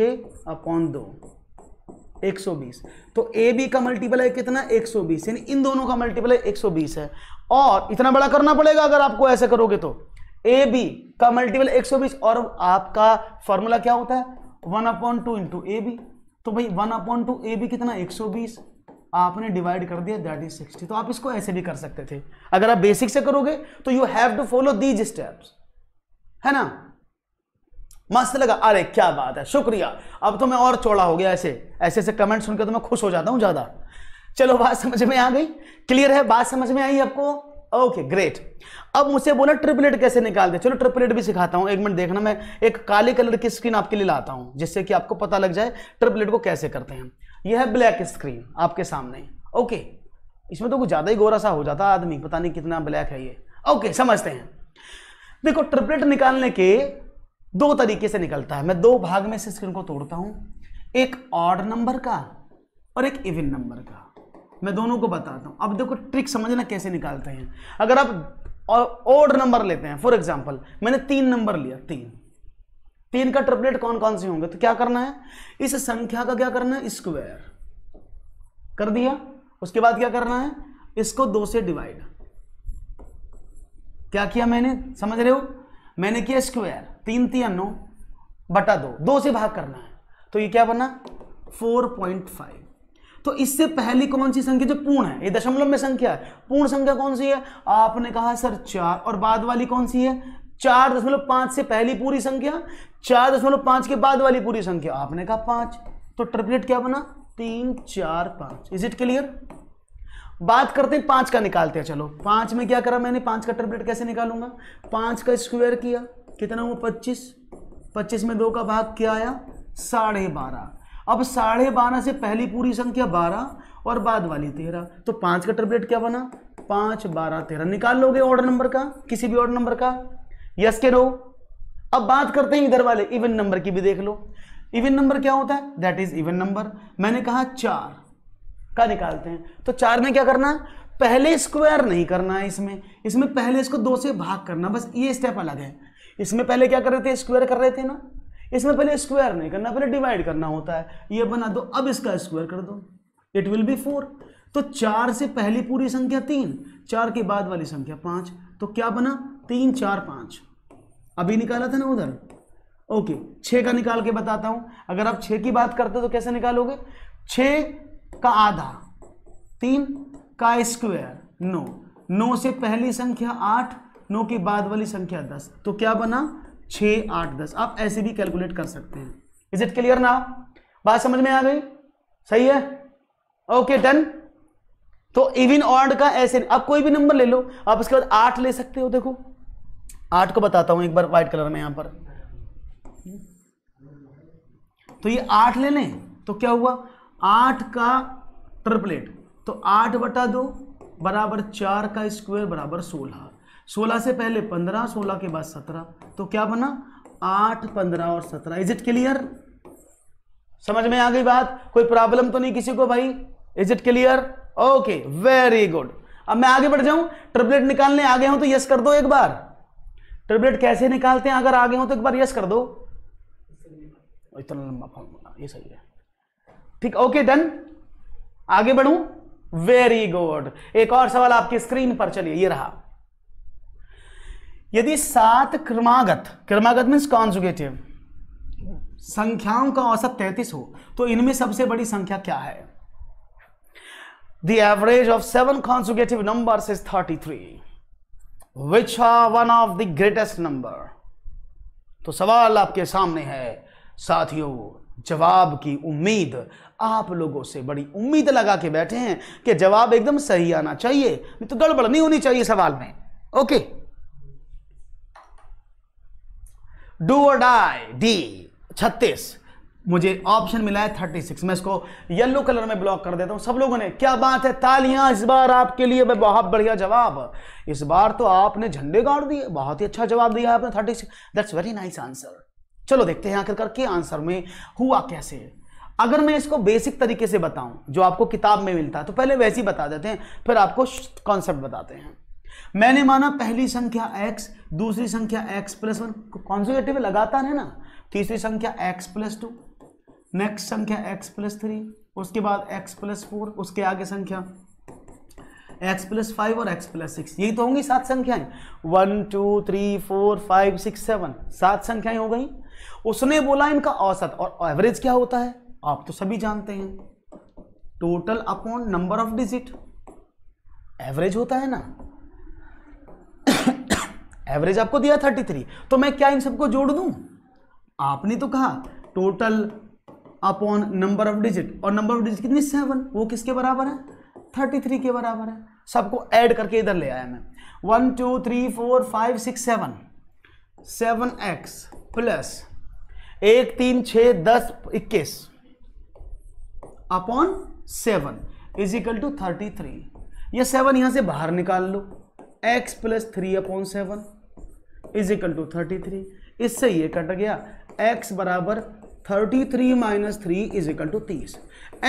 अपॉन दो 120 तो ए बी का मल्टीपल है कितना 120 यानी इन दोनों का मल्टीपल है 120 है और इतना बड़ा करना पड़ेगा अगर आपको ऐसे करोगे तो ए बी का मल्टीपल 120 और आपका फॉर्मूला क्या होता है one upon two into A B तो भाई one upon two A B कितना 120 आपने डिवाइड कर दिया दैट इज 60 तो आप इसको ऐसे भी कर सकते थे अगर आप बेसिक से करोगे तो you have to follow these steps है ना मस्त लगा अरे क्या बात है शुक्रिया अब तो मैं और चौड़ा हो गया ऐसे ऐसे ऐसे कमेंट सुनकर तो मैं खुश हो जाता हूँ ज़्यादा चलो बात समझ में आ गई क्लियर है बात समझ में आई आपको ओके ग्रेट अब मुझसे बोला ट्रिपलेट कैसे निकालते चलो ट्रिपलेट भी सिखाता हूँ एक मिनट देखना मैं एक काले कलर की स्क्रीन आपके लिए लाता हूँ जिससे कि आपको पता लग जाए ट्रिपलेट को कैसे करते हैं यह है ब्लैक स्क्रीन आपके सामने ओके इसमें तो कुछ ज़्यादा ही गोरा सा हो जाता आदमी पता नहीं कितना ब्लैक है ये ओके समझते हैं देखो ट्रिपलेट निकालने के दो तरीके से निकलता है मैं दो भाग में से स्क्रीन को तोड़ता हूं एक ऑड नंबर का और एक इवन नंबर का मैं दोनों को बताता हूं अब देखो ट्रिक समझना कैसे निकालते हैं अगर आप ऑड नंबर लेते हैं फॉर एग्जाम्पल मैंने तीन नंबर लिया तीन तीन का ट्रिपलेट कौन कौन से होंगे तो क्या करना है इस संख्या का क्या करना है स्क्वायर कर दिया उसके बाद क्या करना है इसको दो से डिवाइड क्या किया मैंने समझ रहे हो मैंने किया स्क्वायर तीन तीन नौ बटा दो दो से भाग करना है तो ये क्या बना 4.5 तो इससे पहली कौन सी संख्या जो पूर्ण है ये दशमलव में संख्या है पूर्ण संख्या कौन सी है आपने कहा सर चार और बाद वाली कौन सी है चार दशमलव पांच से पहली पूरी संख्या चार दशमलव पांच के बाद वाली पूरी संख्या आपने कहा पांच तो ट्रिपलेट क्या बना तीन चार पांच इज इट क्लियर बात करते हैं पांच का निकालते हैं चलो पांच में क्या करा मैंने पांच का ट्रिपलेट कैसे निकालूंगा पांच का स्क्वायर किया कितना हुआ पच्चीस पच्चीस में दो का भाग क्या आया साढ़े बारह अब साढ़े बारह से पहली पूरी संख्या बारह और बाद वाली तेरह तो पांच का ट्रिपलेट क्या बना पांच बारह तेरह निकाल लोगे ऑर्डर नंबर का किसी भी ऑर्डर नंबर का यस के नो अब बात करते हैं इधर वाले इवन नंबर की भी देख लो इवन नंबर क्या होता है दैट इज इवन नंबर मैंने कहा चार का निकालते हैं तो चार में क्या करना पहले स्क्वायर नहीं करना है इसमें इसमें पहले इसको दो से भाग करना बस ये स्टेप अलग है इसमें पहले क्या कर रहे थे स्क्वायर कर रहे थे ना इसमें पहले स्क्वायर नहीं करना पहले डिवाइड करना होता है ये बना दो अब इसका स्क्वायर कर दो इट विल बी फोर तो चार से पहली पूरी संख्या तीन चार के बाद वाली संख्या पांच तो क्या बना तीन चार पांच अभी निकाला था ना उधर ओके छः का निकाल के बताता हूं अगर आप छः की बात करते तो कैसे निकालोगे छः का आधा तीन का स्क्वायर नौ नौ से पहली संख्या आठ नौ के बाद वाली संख्या दस तो क्या बना छ आठ दस आप ऐसे भी कैलकुलेट कर सकते हैं इज इट क्लियर ना बात समझ में आ गई सही है ओके डन तो इवन ऑर्ड का ऐसे आप कोई भी नंबर ले लो आप उसके बाद आठ ले सकते हो देखो आठ को बताता हूं एक बार व्हाइट कलर में यहां पर तो ये आठ ले लें तो क्या हुआ आठ का ट्रिपलेट तो आठ बटा दो बराबर चार का स्क्वायर बराबर सोलह सोलह से पहले पंद्रह सोलह के बाद सत्रह तो क्या बना आठ पंद्रह और सत्रह इज इट क्लियर समझ में आ गई बात कोई प्रॉब्लम तो नहीं किसी को भाई is it clear okay very good अब मैं आगे बढ़ जाऊं ट्रिपलेट निकालने आगे हूं तो यस कर दो एक बार ट्रिपलेट कैसे निकालते हैं अगर आगे हो तो एक बार यस कर दो इतना लंबा फॉर्मूला ये सही है ठीक ओके डन आगे बढ़ू वेरी गुड एक और सवाल आपकी स्क्रीन पर चलिए ये रहा यदि सात क्रमागत क्रमागत मीन्स कॉन्जुगेटिव संख्याओं का औसत तैतीस हो तो इनमें सबसे बड़ी संख्या क्या है the average of seven conjugative number is thirty three which are one of the greatest number तो सवाल आपके सामने है साथियों जवाब की उम्मीद आप लोगों से बड़ी उम्मीद लगा के बैठे हैं कि जवाब एकदम सही आना चाहिए नहीं तो गड़बड़ नहीं होनी चाहिए सवाल में ओके okay. डू और डाई डी छत्तीस मुझे ऑप्शन मिला है थर्टी सिक्स मैं इसको येलो कलर में ब्लॉक कर देता हूं सब लोगों ने क्या बात है तालियां इस बार आपके लिए भाई बहुत बढ़िया जवाब इस बार तो आपने झंडे गाड़ दिए बहुत ही अच्छा जवाब दिया आपने thirty six that's very nice answer चलो देखते हैं आखिरकार के आंसर में हुआ कैसे अगर मैं इसको बेसिक तरीके से बताऊं जो आपको किताब में मिलता है तो पहले वैसे ही बता देते हैं फिर आपको कॉन्सेप्ट बताते हैं मैंने माना पहली संख्या x दूसरी संख्या x प्लस वन कॉन्सोगेटिव लगातार है ना तीसरी संख्या x प्लस टू नेक्स्ट संख्या x प्लस थ्री उसके बाद x प्लस फोर उसके आगे संख्या x प्लस फाइव और x प्लस सिक्स यही तो होंगी सात संख्याएं one two three four five six seven सात संख्याएं हो गई उसने बोला इनका औसत और एवरेज क्या होता है आप तो सभी जानते हैं total upon number of digit average होता है ना एवरेज आपको दिया थर्टी थ्री तो मैं क्या इन सबको जोड़ दूं आपने तो कहा total upon number of digit और नंबर ऑफ डिजिट कितनी सेवन वो किसके बराबर है थर्टी थ्री के बराबर है सबको ऐड करके इधर ले आया मैं one two three four five six seven seven x plus एक तीन छ दस इक्कीस upon seven is equal to thirty three यह सेवन यहां से बाहर निकाल लो x plus three upon seven is equal to thirty three इससे ये कट गया x बराबर थर्टी थ्री minus three is equal to तीस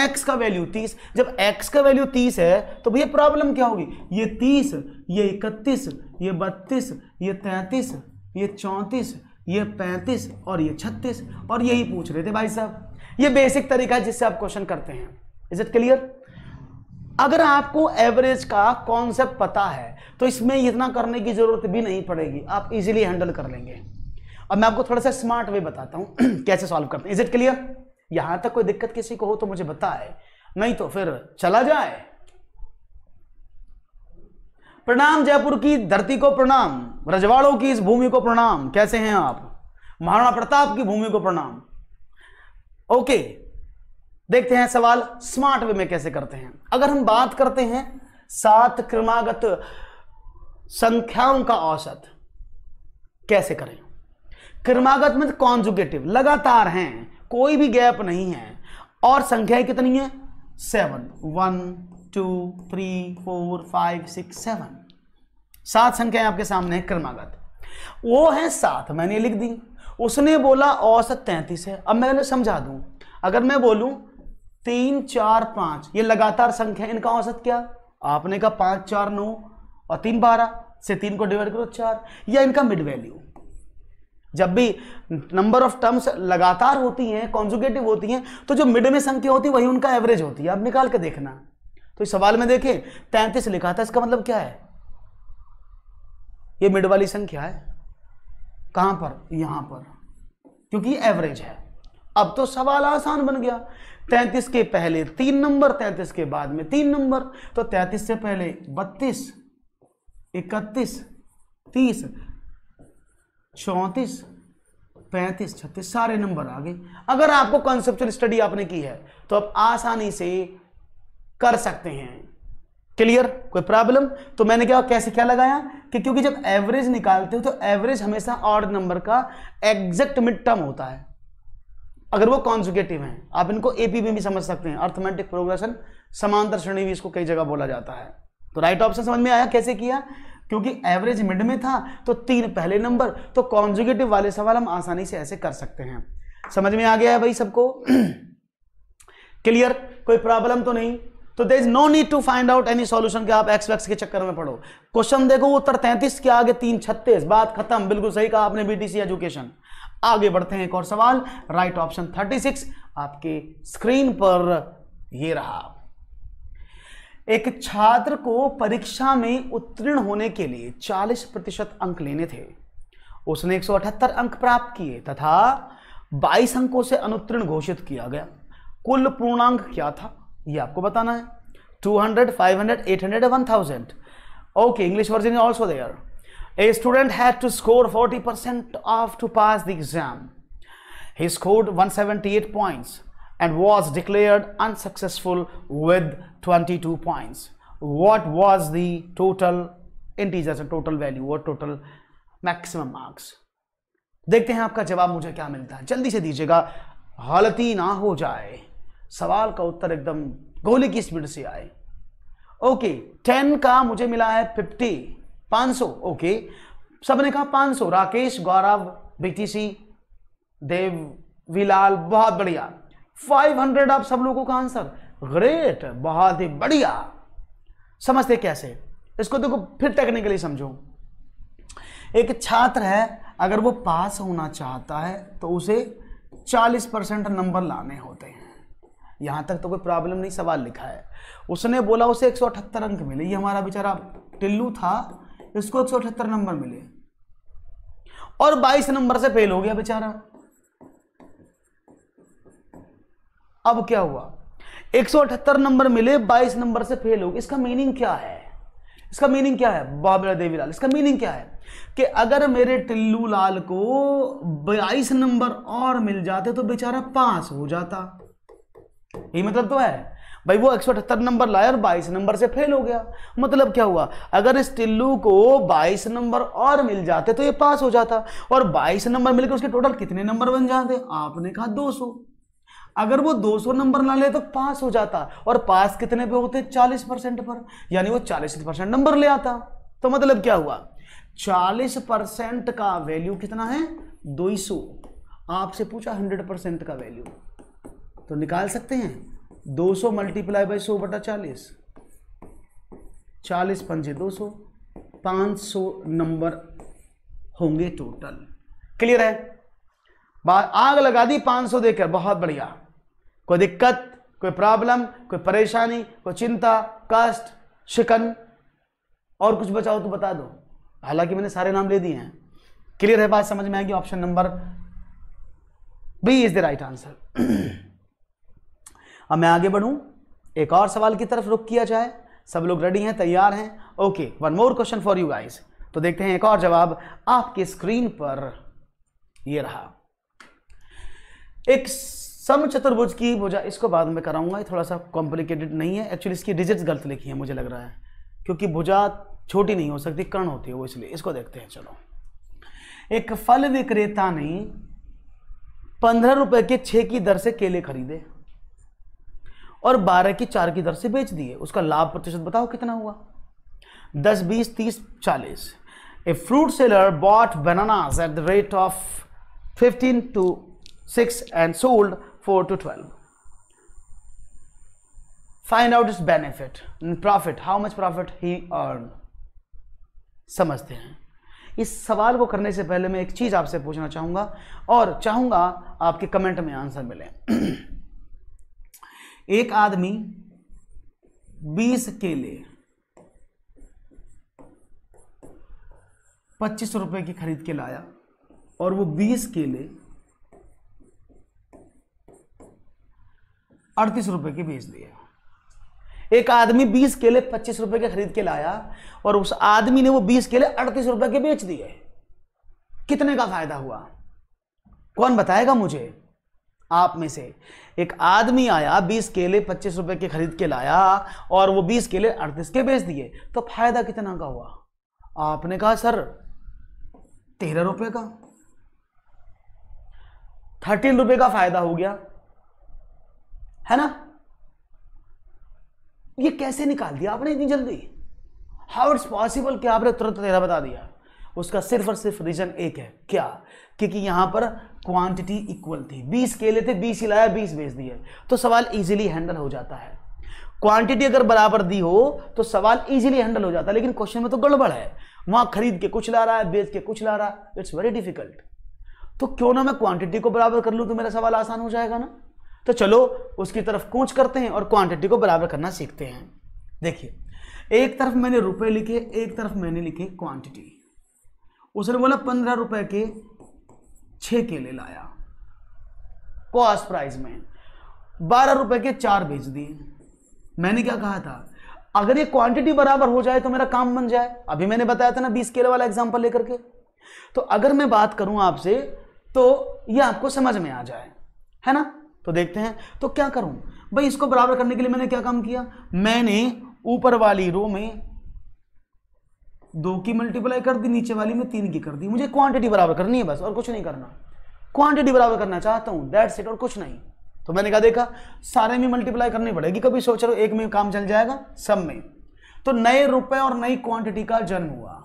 एक्स का वैल्यू तीस जब x का वैल्यू तीस है तो भैया प्रॉब्लम क्या होगी ये तीस ये इकतीस ये बत्तीस ये तैंतीस ये चौंतीस ये पैंतीस और ये छत्तीस और यही पूछ रहे थे भाई साहब ये बेसिक तरीका है जिससे आप क्वेश्चन करते हैं इज इट क्लियर अगर आपको एवरेज का कॉन्सेप्ट पता है तो इसमें इतना करने की ज़रूरत भी नहीं पड़ेगी आप इजीली हैंडल कर लेंगे अब मैं आपको थोड़ा सा स्मार्ट वे बताता हूँ कैसे सॉल्व करते हैं इज इट क्लियर यहाँ तक कोई दिक्कत किसी को हो तो मुझे बताए नहीं तो फिर चला जाए प्रणाम जयपुर की धरती को प्रणाम रजवाड़ों की इस भूमि को प्रणाम कैसे हैं आप महाराणा प्रताप की भूमि को प्रणाम ओके देखते हैं सवाल स्मार्ट वे में कैसे करते हैं अगर हम बात करते हैं सात क्रमागत संख्याओं का औसत कैसे करें क्रमागत में कॉन्जुगेटिव लगातार हैं कोई भी गैप नहीं है और संख्याएं कितनी है seven one two three four five six seven सात संख्याएं आपके सामने है क्रमागत वो है सात मैंने लिख दी उसने बोला औसत तैंतीस है अब मैं समझा दूं अगर मैं बोलूं तीन चार पांच ये लगातार संख्या इनका औसत क्या आपने कहा पांच चार नौ और तीन बारह से तीन को डिवाइड करो चार या इनका मिड वैल्यू जब भी नंबर ऑफ टर्म्स लगातार होती हैं कॉन्जुगेटिव होती हैं तो जो मिड में संख्या होती है वही उनका एवरेज होती है आप निकाल के देखना तो इस सवाल में देखें तैंतीस लिखा था इसका मतलब क्या है ये मिड वाली संख्या है कहां पर यहां पर क्योंकि एवरेज है अब तो सवाल आसान बन गया तैंतीस के पहले तीन नंबर तैंतीस के बाद में तीन नंबर तो तैतीस से पहले बत्तीस इकतीस तीस चौंतीस पैंतीस छत्तीस सारे नंबर आ गए अगर आपको कॉन्सेप्चुअल स्टडी आपने की है तो आप आसानी से कर सकते हैं क्लियर कोई प्रॉब्लम तो मैंने क्या कैसे क्या लगाया कि क्योंकि जब एवरेज निकालते हो तो एवरेज हमेशा ऑर्ड नंबर का एग्जैक्ट मिड टर्म होता है अगर वो कॉन्जुकेटिव हैं आप इनको एपीबी भी समझ सकते हैं अर्थमेटिक प्रोग्रेशन समांतर श्रेणी भी इसको कई जगह बोला जाता है तो राइट ऑप्शन समझ में आया कैसे किया क्योंकि एवरेज मिड में था तो तीन पहले नंबर तो कॉन्जुकेटिव वाले सवाल हम आसानी से ऐसे कर सकते हैं समझ में आ गया है भाई सबको क्लियर कोई प्रॉब्लम तो नहीं तो there is no need to find out any solution के आप एक्स वैक्स के चक्कर में पढ़ो क्वेश्चन देखो उत्तर 33 के आगे तीन छत्तीस बात खत्म बिल्कुल सही कहा आपने बीटीसी एजुकेशन आगे बढ़ते हैं एक और सवाल राइट ऑप्शन 36 आपके स्क्रीन पर ये रहा एक छात्र को परीक्षा में उत्तीर्ण होने के लिए 40 प्रतिशत अंक लेने थे उसने 178 अंक प्राप्त किए तथा 22 अंकों से अनुत्तीर्ण घोषित किया गया कुल पूर्णांक क्या था ये आपको बताना है 200, 500, 800, 1000 okay English version also there A student had to score 40% of to pass the exam. He scored 178 points and was declared unsuccessful with 22 points. What was the total integers and total value what total maximum marks? देखते हैं आपका जवाब मुझे क्या मिलता है जल्दी से दीजिएगा हालती ना हो जाए सवाल का उत्तर एकदम गोली की स्पीड से आए ओके 10 का मुझे मिला है सौ ओके सबने कहा पांच सौ राकेश गौरव बीटीसी देव विलाल बहुत बढ़िया फाइव हंड्रेड आप सब लोगों का आंसर ग्रेट बहुत ही बढ़िया समझते कैसे इसको देखो फिर टेक्निकली समझो एक छात्र है अगर वो पास होना चाहता है तो उसे 40 परसेंट नंबर लाने होते हैं यहां तक तो कोई प्रॉब्लम नहीं सवाल लिखा है उसने बोला उसे एक अंक मिले ये हमारा बेचारा टिल्लू था इसको एक नंबर मिले और 22 नंबर से फेल हो गया बेचारा अब क्या हुआ 178 नंबर मिले 22 नंबर से फेल हो गया इसका मीनिंग क्या है इसका मीनिंग क्या है बाबरा देवी लाल इसका मीनिंग क्या है कि अगर मेरे टिल्लू लाल को 22 नंबर और मिल जाते तो बेचारा पास हो जाता यही मतलब तो है भाई वो एक नंबर लाया और बाईस नंबर से फेल हो गया मतलब क्या हुआ अगर इस टिल्लू को बाईस नंबर और मिल जाते तो ये पास हो जाता और बाईस नंबर मिलकर उसके टोटल कितने नंबर बन जाते आपने कहा दो सौ अगर वो 200 नंबर ला ले तो पास हो जाता और पास कितने पे होते 40 परसेंट पर यानी वो 40 परसेंट नंबर ले आता तो मतलब क्या हुआ 40 परसेंट का वैल्यू कितना है 200 आपसे पूछा 100 परसेंट का वैल्यू तो निकाल सकते हैं दो सौ मल्टीप्लाई बाई सौ बटा चालीस चालीस पंजे दो सौ पांच सौ नंबर होंगे टोटल क्लियर है आग लगा दी पांच सौ देकर बहुत बढ़िया कोई दिक्कत कोई प्रॉब्लम कोई परेशानी कोई चिंता कष्ट शिकन और कुछ बचाओ तो बता दो हालांकि मैंने सारे नाम ले दिए हैं क्लियर है बात समझ में आएगी option number B is the right answer अब मैं आगे बढ़ूं एक और सवाल की तरफ रुख किया जाए सब लोग रेडी हैं तैयार हैं okay one more question for you guys तो देखते हैं एक और जवाब आपके स्क्रीन पर ये रहा एक सम चतुर्भुज की भुजा इसको बाद में कराऊंगा थोड़ा सा कॉम्प्लिकेटेड नहीं है एक्चुअली इसकी डिजिट्स गलत लिखी है मुझे लग रहा है क्योंकि भुजा छोटी नहीं हो सकती कर्ण होती है वो इसलिए इसको देखते हैं चलो एक फल विक्रेता ने पंद्रह रुपए के छह की दर से केले खरीदे और बारह की चार की दर से बेच दिए उसका लाभ प्रतिशत बताओ कितना हुआ दस बीस तीस चालीस a fruit seller bought banana at the rate of fifteen to six and sold four to twelve find out its benefit profit how much profit he earn समझते हैं इस सवाल को करने से पहले मैं एक चीज़ आपसे पूछना चाहूंगा और चाहूंगा आपके कमेंट में आंसर मिले एक आदमी बीस केले पच्चीस रुपए की खरीद के लाया और वो बीस केले अड़तीस रुपए के बेच दिए एक आदमी बीस केले पच्चीस रुपए के खरीद के लाया और उस आदमी ने वो बीस केले अड़तीस रुपए के बेच दिए कितने का फायदा हुआ कौन बताएगा मुझे आप में से एक आदमी आया बीस केले पच्चीस रुपए के खरीद के लाया और वो बीस केले अड़तीस के बेच दिए तो फायदा कितना का हुआ आपने कहा सर तेरह रुपए का थर्टीन रुपए का फायदा हो गया है ना ये कैसे निकाल दिया आपने इतनी जल्दी हाउ इट्स पॉसिबल कि आपने तुरंत तेरा बता दिया उसका सिर्फ और सिर्फ रीजन एक है क्या क्योंकि यहां पर क्वांटिटी इक्वल थी 20 केले थे 20 लाया 20 बेच दिए तो सवाल इजीली हैंडल हो जाता है क्वांटिटी अगर बराबर दी हो तो सवाल इजीली हैंडल हो जाता है लेकिन क्वेश्चन में तो गड़बड़ है वहां खरीद के कुछ ला रहा है बेच के कुछ ला रहा है इट्स वेरी डिफिकल्ट तो क्यों ना मैं क्वांटिटी को बराबर कर लूँ तो मेरा सवाल आसान हो जाएगा ना तो चलो उसकी तरफ कूच करते हैं और क्वांटिटी को बराबर करना सीखते हैं देखिए एक तरफ मैंने रुपए लिखे एक तरफ मैंने लिखे क्वांटिटी उसने बोला पंद्रह रुपए के छ केले लाया कॉस्ट प्राइस में बारह रुपए के चार भेज दिए मैंने क्या कहा था अगर ये क्वांटिटी बराबर हो जाए तो मेरा काम बन जाए अभी मैंने बताया था ना बीस केले वाला एग्जाम्पल लेकर के तो अगर मैं बात करूं आपसे तो ये आपको समझ में आ जाए है ना तो देखते हैं तो क्या करूं भाई इसको बराबर करने के लिए मैंने क्या काम किया मैंने ऊपर वाली रो में दो की मल्टीप्लाई कर दी नीचे वाली में तीन की कर दी मुझे क्वांटिटी बराबर करनी है बस और कुछ नहीं करना क्वांटिटी बराबर करना चाहता हूँ दैट सेट और कुछ नहीं तो मैंने कहा देखा सारे में मल्टीप्लाई करनी पड़ेगी कभी सोच रहे एक में काम चल जाएगा सब में तो नए रुपए और नई क्वांटिटी का जन्म हुआ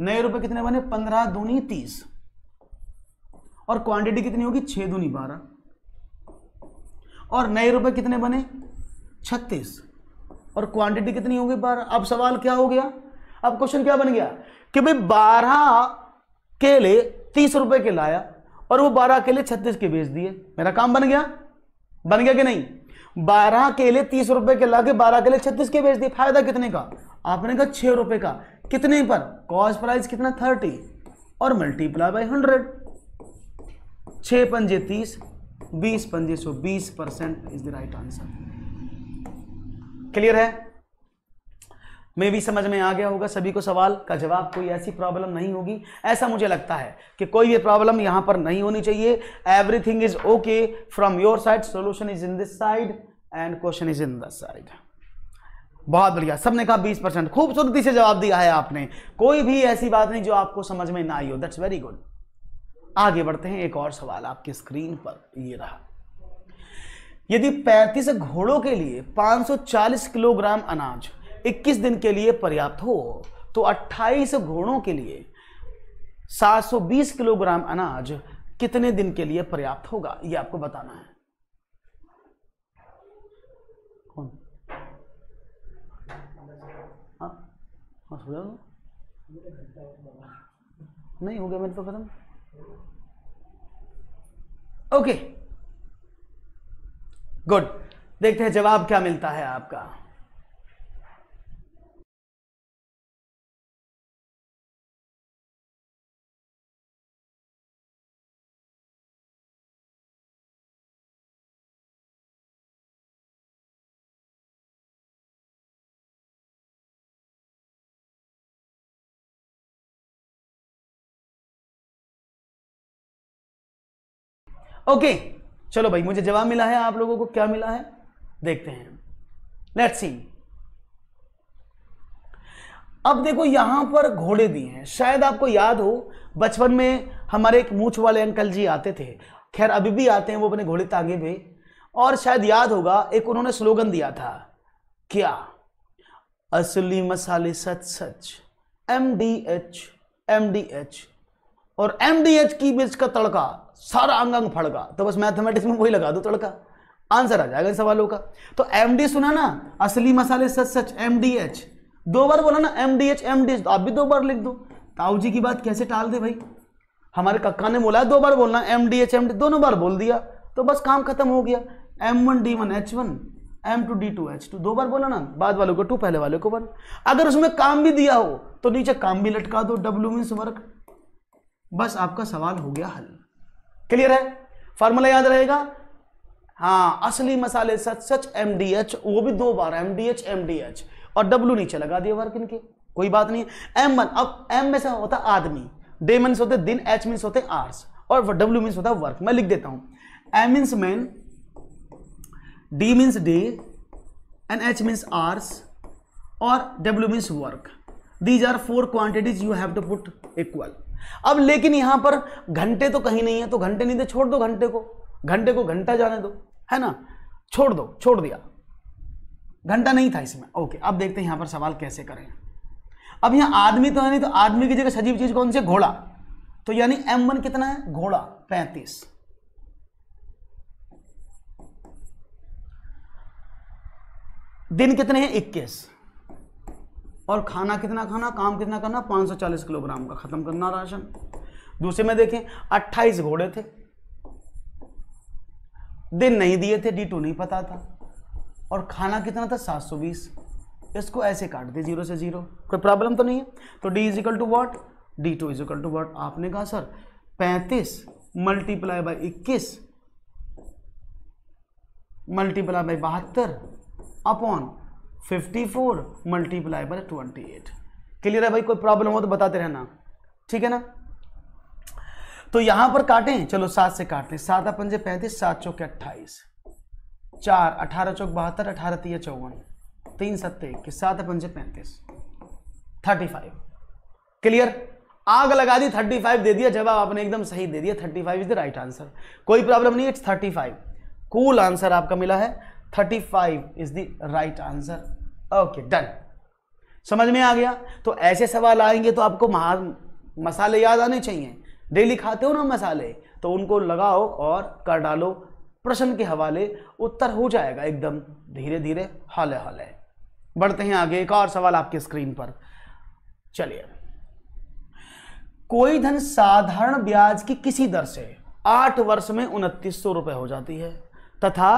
नए रुपए कितने बने पंद्रह दूनी तीस और क्वांटिटी कितनी होगी छह दूनी बारह और नए रुपए कितने बने छत्तीस और क्वांटिटी कितनी होगी बारह अब सवाल क्या हो गया अब क्वेश्चन क्या बन गया कि भाई बारह केले तीस रुपए के लाया और वो बारह केले छत्तीस के बेच दिए मेरा काम बन गया बन गया कि नहीं बारह केले तीस रुपए के ला के बारह केले छत्तीस के बेच दिए फायदा कितने का आपने कहा छह रुपए का कितने पर कॉस्ट प्राइस कितना थर्टी और मल्टीप्लाई बाई हंड्रेड छे पंजे तीस बीस पंजे सो बीस percent is the right answer clear है मे भी समझ में आ गया होगा सभी को सवाल का जवाब कोई ऐसी प्रॉब्लम नहीं होगी ऐसा मुझे लगता है कि कोई भी प्रॉब्लम यहां पर नहीं होनी चाहिए everything is okay from your side solution is in this side and question is in this side बहुत बढ़िया सबने कहा 20 परसेंट खूबसूरती से जवाब दिया है आपने कोई भी ऐसी बात नहीं जो आपको समझ में ना आई हो दैट्स वेरी गुड आगे बढ़ते हैं एक और सवाल आपकी स्क्रीन पर ये रहा यदि 35 घोड़ों के लिए 540 किलोग्राम अनाज 21 दिन के लिए पर्याप्त हो तो 28 घोड़ों के लिए 720 किलोग्राम अनाज कितने दिन के लिए पर्याप्त होगा यह आपको बताना है कौन हाँ, हाँ नहीं हो गया मेरे तो खत्म ओके गुड देखते हैं जवाब क्या मिलता है आपका ओके चलो भाई मुझे जवाब मिला है आप लोगों को क्या मिला है देखते हैं लेट्स सी अब देखो यहां पर घोड़े दिए हैं शायद आपको याद हो बचपन में हमारे एक मूछ वाले अंकल जी आते थे खैर अभी भी आते हैं वो अपने घोड़े तांगे पे और शायद याद होगा एक उन्होंने स्लोगन दिया था क्या असली मसाले सच सच M D H M D H और एम डी एच की बीच का तड़का सारा अंग अंग फड़का तो बस मैथमेटिक्स में वही लगा दो तड़का आंसर आ जाएगा इन सवालों का तो एम डी सुना ना असली मसाले सच सच एम डी एच दो बार बोला ना M D H M D H आप भी दो बार लिख दो ताऊ जी की बात कैसे टाल दे भाई हमारे कक्का ने बोला दो बार बोलना M D H M D दोनों बार बोल दिया तो बस काम खत्म हो गया M one D one H one M two D two H two दो बार बोला ना बाद वालों को टू पहले वाले को वन अगर उसमें काम भी दिया हो तो नीचे काम भी लटका दो डब्ल्यू मीन्स वर्क बस आपका सवाल हो गया हल क्लियर है फॉर्मूला याद रहेगा हाँ असली मसाले सच सच एम डी एच वो भी दो बार M D H M D H और डब्ल्यू नीचे लगा दिए वर्क इनके कोई बात नहीं एम वन अब एम में से होता आदमी डे मीन्स होते दिन एच मीन्स होते आर्स और डब्ल्यू मीन्स होता वर्क मैं लिख देता हूं M means man D means day and H means hours और W means work these are four quantities you have to put equal अब लेकिन यहां पर घंटे तो कहीं नहीं है तो घंटे नहीं दे छोड़ दो घंटे को घंटे को घंटा जाने दो है ना छोड़ दो छोड़ दिया घंटा नहीं था इसमें ओके अब देखते हैं यहां पर सवाल कैसे करें अब यहां आदमी तो है नहीं तो आदमी की जगह सजीव चीज कौन सी घोड़ा तो यानी एम वन कितना है घोड़ा पैंतीस दिन कितने हैं इक्कीस और खाना कितना खाना काम कितना करना 540 किलोग्राम का ख़त्म करना राशन दूसरे में देखें 28 घोड़े थे दिन नहीं दिए थे डी टू नहीं पता था और खाना कितना था 720 इसको ऐसे काट दे जीरो से जीरो कोई प्रॉब्लम तो नहीं है तो D is equal to what D two is equal to what आपने कहा सर पैंतीस मल्टीप्लाई बाई इक्कीस मल्टीप्लाई बाई बहत्तर upon fifty four multiply by twenty eight clear है भाई कोई प्रॉब्लम हो तो बताते रहना ठीक है ना तो यहां पर काटें चलो सात से काटते हैं सात पंजे पैंतीस सात चौके अट्ठाईस चार अठारह चौक बहत्तर अठारह तीय चौवन तीन सत्ते इक्कीस सात पंजे पैंतीस थर्टी फाइव क्लियर आग लगा दी थर्टी फाइव दे दिया जवाब आपने एकदम सही दे दिया thirty five is the right answer कोई प्रॉब्लम नहीं it's thirty five cool answer आपका मिला है thirty five is the right answer okay done समझ में आ गया तो ऐसे सवाल आएंगे तो आपको मसाले याद आने चाहिए डेली खाते हो ना मसाले तो उनको लगाओ और कर डालो प्रश्न के हवाले उत्तर हो जाएगा एकदम धीरे धीरे हाले हाले बढ़ते हैं आगे एक और सवाल आपके स्क्रीन पर चलिए कोई धन साधारण ब्याज की किसी दर से आठ वर्ष में उनतीस सौ रुपए हो जाती है तथा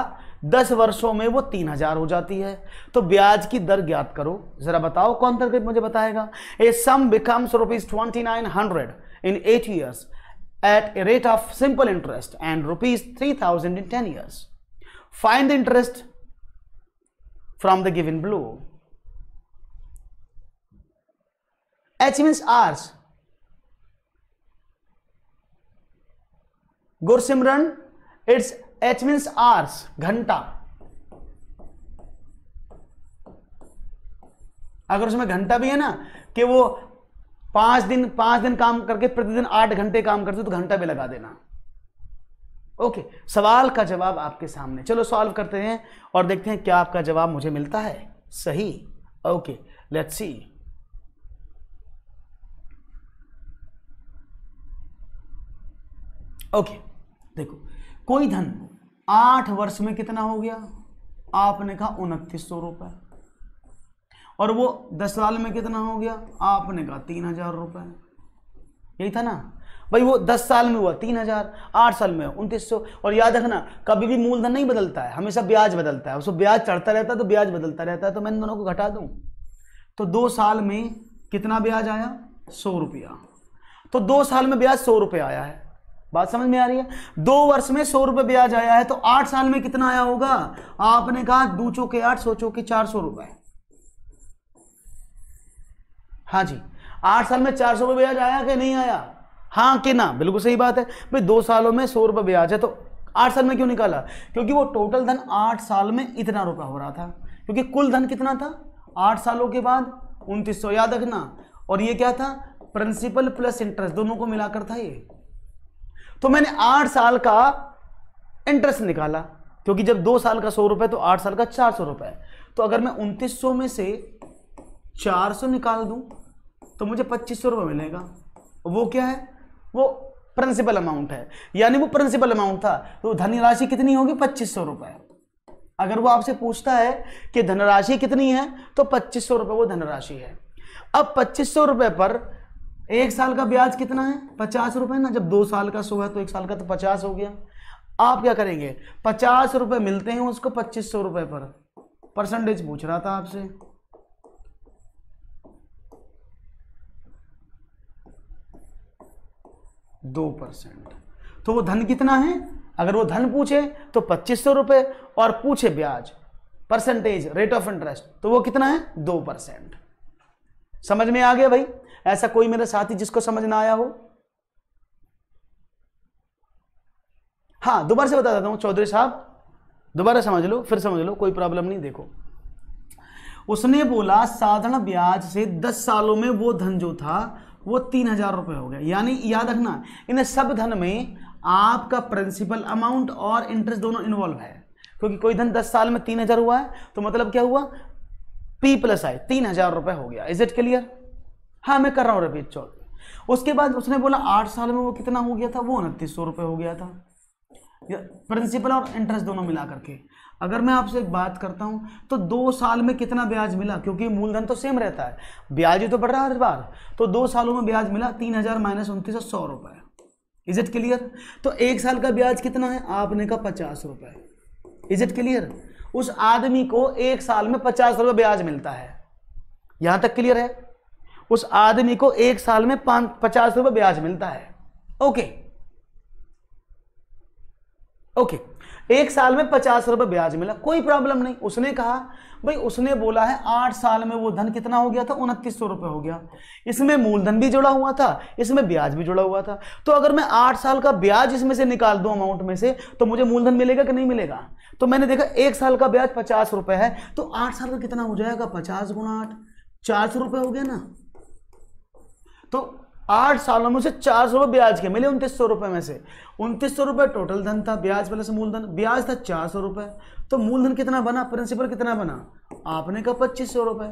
दस वर्षों में वो तीन हजार हो जाती है तो ब्याज की दर ज्ञात करो जरा बताओ कौन तरह मुझे बताएगा a sum becomes rupees twenty nine hundred in eight years at a rate of simple interest and rupees three thousand in ten years find the interest from the given blue H means hours Gursimran it's H means hours घंटा अगर उसमें घंटा भी है ना कि वो पांच दिन पांच दिन काम करके प्रतिदिन आठ घंटे काम करते तो घंटा भी लगा देना ओके सवाल का जवाब आपके सामने चलो सॉल्व करते हैं और देखते हैं क्या आपका जवाब मुझे मिलता है सही ओके लेट्स सी ओके देखो कोई धन आठ वर्ष में कितना हो गया आपने कहा उनतीस सौ रुपये और वो दस साल में कितना हो गया आपने कहा तीन हजार रुपये यही था ना भाई वो दस साल में हुआ तीन हजार आठ साल में उनतीस सौ और याद रखना कभी भी मूलधन नहीं बदलता है हमेशा ब्याज बदलता है उसको ब्याज चढ़ता रहता है तो ब्याज बदलता रहता है तो मैं इन दोनों को घटा दूँ तो दो साल में कितना ब्याज आया सौ रुपया तो दो साल में ब्याज सौ रुपये आया है बात समझ में आ रही है दो वर्ष में सौ रुपये ब्याज आया है तो आठ साल में कितना आया होगा आपने कहा दो चौके आठ सौ चौके चार सौ रुपए हाँ जी आठ साल में चार सौ रुपये ब्याज आया कि नहीं आया हाँ कि ना बिल्कुल सही बात है भाई दो सालों में सौ रुपये ब्याज है तो आठ साल में क्यों निकाला क्योंकि वो टोटल धन आठ साल में इतना रुपया हो रहा था क्योंकि कुल धन कितना था आठ सालों के बाद उनतीस याद रखना और ये क्या था प्रिंसिपल प्लस इंटरेस्ट दोनों को मिलाकर था ये तो मैंने आठ साल का इंटरेस्ट निकाला क्योंकि जब दो साल का सौ रुपए तो आठ साल का चार सौ रुपए तो अगर मैं उनतीस सौ में से चार सौ निकाल दूं तो मुझे पच्चीस सौ रुपये मिलेगा वो क्या है वो प्रिंसिपल अमाउंट है यानी वो प्रिंसिपल अमाउंट था तो धनराशि कितनी होगी पच्चीस सौ रुपए अगर वो आपसे पूछता है कि धनराशि कितनी है तो पच्चीस सौ रुपये वो धनराशि है अब पच्चीस सौ रुपये पर एक साल का ब्याज कितना है पचास रुपए ना जब दो साल का सो है तो एक साल का तो पचास हो गया आप क्या करेंगे पचास रुपए मिलते हैं उसको पच्चीस सौ रुपए पर परसेंटेज पूछ रहा था आपसे दो परसेंट तो वो धन कितना है अगर वो धन पूछे तो पच्चीस सौ रुपए और पूछे ब्याज परसेंटेज रेट ऑफ इंटरेस्ट तो वो कितना है दो परसेंट समझ में आ गया भाई ऐसा कोई मेरा साथी जिसको समझ ना आया हो हाँ दोबारा से बता देता हूँ चौधरी साहब दोबारा समझ लो फिर समझ लो कोई प्रॉब्लम नहीं देखो उसने बोला साधारण ब्याज से दस सालों में वो धन जो था वो तीन हजार रुपये हो गया यानी याद रखना इन सब धन में आपका प्रिंसिपल अमाउंट और इंटरेस्ट दोनों इन्वॉल्व है क्योंकि कोई धन दस साल में तीन हजार हुआ है तो मतलब क्या हुआ पी प्लस आई तीन हजार रुपए हो गया इज इट क्लियर हाँ मैं कर रहा हूँ रबीत चौधरी उसके बाद उसने बोला आठ साल में वो कितना हो गया था वो उनतीस सौ रुपए हो गया था प्रिंसिपल और इंटरेस्ट दोनों मिला करके अगर मैं आपसे एक बात करता हूं तो दो साल में कितना ब्याज मिला क्योंकि मूलधन तो सेम रहता है ब्याज ही तो बढ़ रहा है हर बार तो दो सालों में ब्याज मिला तीन हजार माइनस उनतीस सौ रुपए इज इट क्लियर तो एक साल का ब्याज कितना है आपने कहा पचास रुपए इज इट क्लियर उस आदमी को एक साल में पचास रुपए ब्याज मिलता है यहां तक क्लियर है उस आदमी को एक साल में पचास रुपये ब्याज मिलता है ओके ओके एक साल में पचास रुपए ब्याज मिला कोई प्रॉब्लम नहीं उसने कहा भाई उसने बोला है आठ साल में वो धन कितना हो गया था उनतीस सौ रुपये हो गया इसमें मूलधन भी जुड़ा हुआ था इसमें ब्याज भी जुड़ा हुआ था तो अगर मैं आठ साल का ब्याज इसमें से निकाल दूं अमाउंट में से तो मुझे मूलधन मिलेगा कि नहीं मिलेगा तो मैंने देखा एक साल का ब्याज पचास रुपये है तो आठ साल का कितना हो जाएगा पचास गुना आठ चार सौ रुपये हो गया ना तो आठ सालों में उसे चार सौ रुपये ब्याज के मिले उनतीस सौ रुपये में से उनतीस सौ रुपये टोटल धन था ब्याज से मूलधन ब्याज था चार सौ रुपये तो मूलधन कितना बना प्रिंसिपल कितना बना आपने कहा पच्चीस सौ रुपये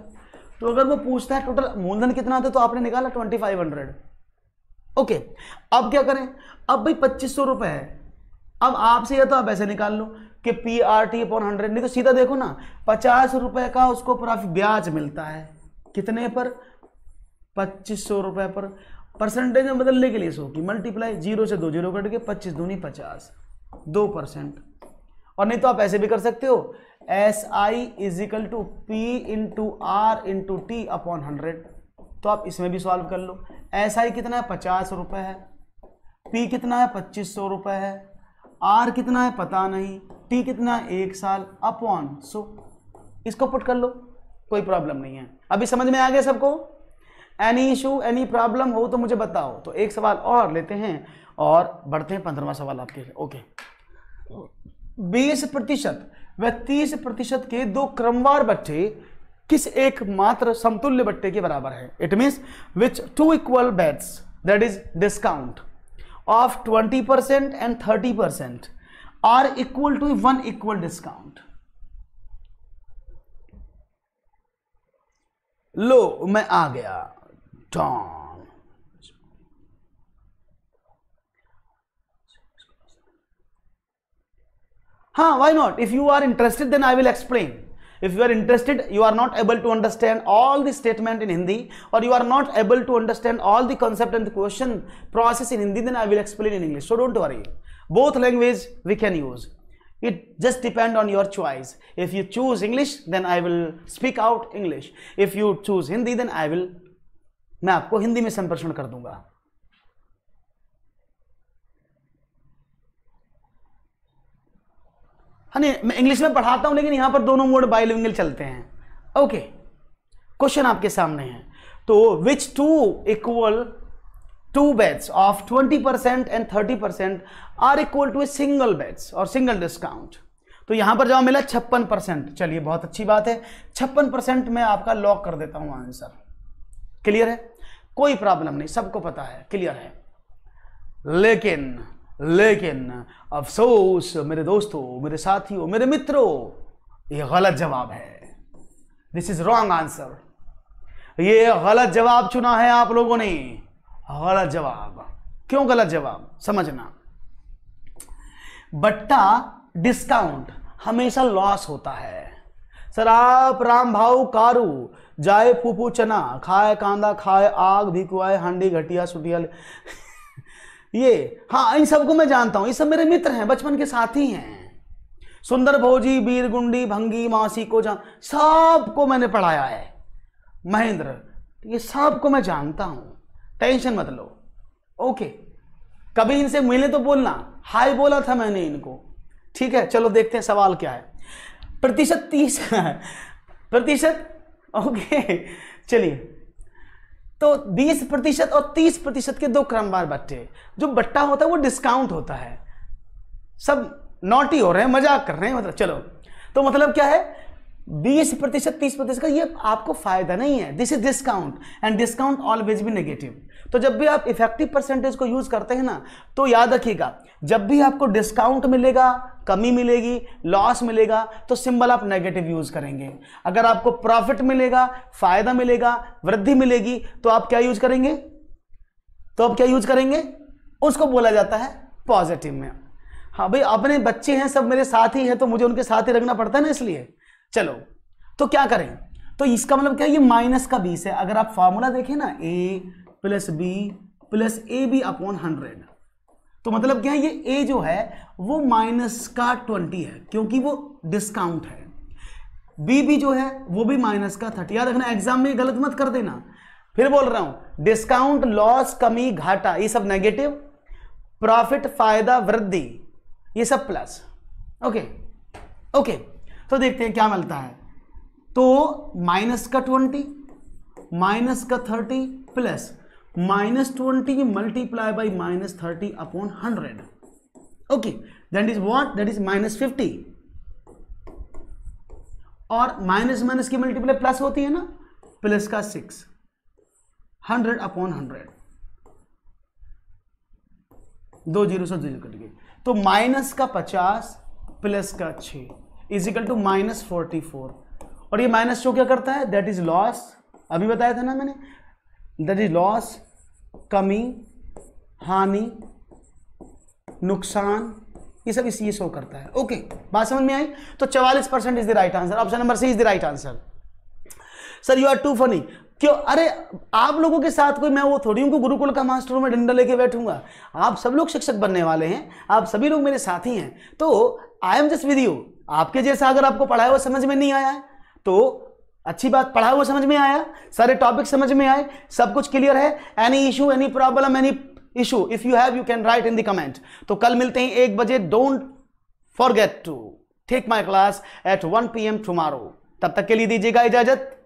तो अगर वो पूछता है टोटल मूलधन कितना था तो आपने निकाला ट्वेंटी फाइव हंड्रेड ओके अब क्या करें अब भाई पच्चीस सौ रुपये है अब आपसे यह तो आप ऐसे निकाल लो कि P R T upon hundred नहीं तो सीधा देखो ना पचास रुपये का उसको प्रॉफिट ब्याज मिलता है कितने पर पच्चीस सौ रुपये पर परसेंटेज में बदलने के लिए सो की मल्टीप्लाई जीरो से दो जीरो कट के पच्चीस दूनी पचास दो परसेंट और नहीं तो आप ऐसे भी कर सकते हो S I is to P into R into T upon hundred तो आप इसमें भी सॉल्व कर लो एस आई कितना है पचास रुपए है पी कितना है पच्चीस सौ रुपये है आर कितना है पता नहीं टी कितना है एक साल अपॉन सो इसको पुट कर लो कोई प्रॉब्लम नहीं है अभी समझ में आ गया सबको एनी इशू एनी प्रॉब्लम हो तो मुझे बताओ तो एक सवाल और लेते हैं और बढ़ते हैं पंद्रहवा सवाल आपके ओके बीस प्रतिशत व तीस प्रतिशत के दो क्रमवार बट्टे किस एक मात्र समतुल्य बट्टे के बराबर है it means which two equal bets that is discount of twenty percent and thirty percent are equal to one equal discount लो मैं आ गया dawn. Huh, why not? If you are interested, then I will explain. If you are interested, you are not able to understand all the statement in Hindi or you are not able to understand all the concept and the question process in Hindi, then I will explain in English. So don't worry. Both language we can use. It just depend on your choice. If you choose English, then I will speak out English. If you choose Hindi, then I will मैं आपको हिंदी में संप्रेषण कर दूंगा हाँ मैं इंग्लिश में पढ़ाता हूं लेकिन यहां पर दोनों मोड बायोलिंगल चलते हैं ओके क्वेश्चन आपके सामने है तो which two equal of twenty percent 20% thirty 30% are equal to a single bets और सिंगल डिस्काउंट तो यहां पर जवाब मिला छप्पन परसेंट चलिए बहुत अच्छी बात है छप्पन परसेंट में आपका लॉक कर देता हूं आंसर क्लियर है कोई प्रॉब्लम नहीं सबको पता है क्लियर है लेकिन लेकिन अफसोस मेरे दोस्तों मेरे साथियों मेरे मित्रों ये गलत जवाब है दिस इज रॉन्ग आंसर ये गलत जवाब चुना है आप लोगों ने गलत जवाब क्यों गलत जवाब समझना बट्टा डिस्काउंट हमेशा लॉस होता है सर आप राम भाऊ कारू जाए फूफू चना खाए कांदा खाए आग भिकुआ हांडी घटिया सुटिया ये हाँ इन सबको मैं जानता हूँ ये सब मेरे मित्र हैं बचपन के साथी हैं सुंदर भोजी बीर गुंडी भंगी मासी को जान सबको मैंने पढ़ाया है महेंद्र ये सबको मैं जानता हूँ टेंशन मत लो ओके कभी इनसे मिले तो बोलना हाय बोला था मैंने इनको ठीक है चलो देखते हैं सवाल क्या है प्रतिशत तीस प्रतिशत ओके चलिए तो 20 प्रतिशत और 30 प्रतिशत के दो क्रमवार बट्टे जो बट्टा होता है वो डिस्काउंट होता है सब नोटी हो रहे हैं मजाक कर रहे हैं मतलब चलो तो मतलब क्या है 20 प्रतिशत तीस प्रतिशत का ये आपको फायदा नहीं है this is discount and discount always भी नेगेटिव तो जब भी आप इफेक्टिव परसेंटेज को यूज करते हैं ना तो याद रखिएगा जब भी आपको डिस्काउंट मिलेगा कमी मिलेगी लॉस मिलेगा तो सिंबल आप नेगेटिव यूज करेंगे अगर आपको प्रॉफिट मिलेगा फायदा मिलेगा वृद्धि मिलेगी तो आप क्या यूज करेंगे तो आप क्या यूज करेंगे उसको बोला जाता है पॉजिटिव में हाँ भाई अपने बच्चे हैं सब मेरे साथ ही हैं तो मुझे उनके साथ ही रखना पड़ता है ना इसलिए चलो तो क्या करें तो इसका मतलब क्या ये माइनस का बीस है अगर आप फॉर्मूला देखें ना A plus B plus A B upon hundred तो मतलब क्या है ये ए जो है वो माइनस का ट्वेंटी है क्योंकि वो डिस्काउंट है बी भी जो है वो भी माइनस का थर्टी याद रखना एग्जाम में गलत मत कर देना फिर बोल रहा हूं डिस्काउंट लॉस कमी घाटा ये सब नेगेटिव प्रॉफिट फायदा वृद्धि ये सब प्लस ओके ओके तो देखते हैं क्या मिलता है तो माइनस का ट्वेंटी माइनस का thirty plus minus twenty multiply by minus thirty upon hundred okay that is what that is minus fifty और माइनस माइनस की मल्टीप्लाई प्लस होती है ना प्लस का सिक्स हंड्रेड अपॉन हंड्रेड दो जीरो से जीरो कट गए तो माइनस का पचास प्लस का छ is equal to minus forty four और ये माइनस शो क्या करता है दैट इज लॉस अभी बताया था ना मैंने दैट इज लॉस कमी हानि नुकसान ये सब इसी शो करता है ओके बात समझ में आई तो 44 percent is the right answer option number C is the right answer sir you are too funny क्यों अरे आप लोगों के साथ कोई मैं वो थोड़ी हूँ गुरुकुल का मास्टर में डंडा लेके बैठूंगा आप सब लोग शिक्षक बनने वाले हैं आप सभी लोग मेरे साथी हैं तो I am just with you आपके जैसा अगर आपको पढ़ाया हुआ समझ में नहीं आया है तो अच्छी बात पढ़ा हुआ समझ में आया सारे टॉपिक समझ में आए सब कुछ क्लियर है any issue any problem any issue if you have you can write in the comment तो कल मिलते हैं एक बजे don't forget to take my class at one P M tomorrow तब तक के लिए दीजिएगा इजाजत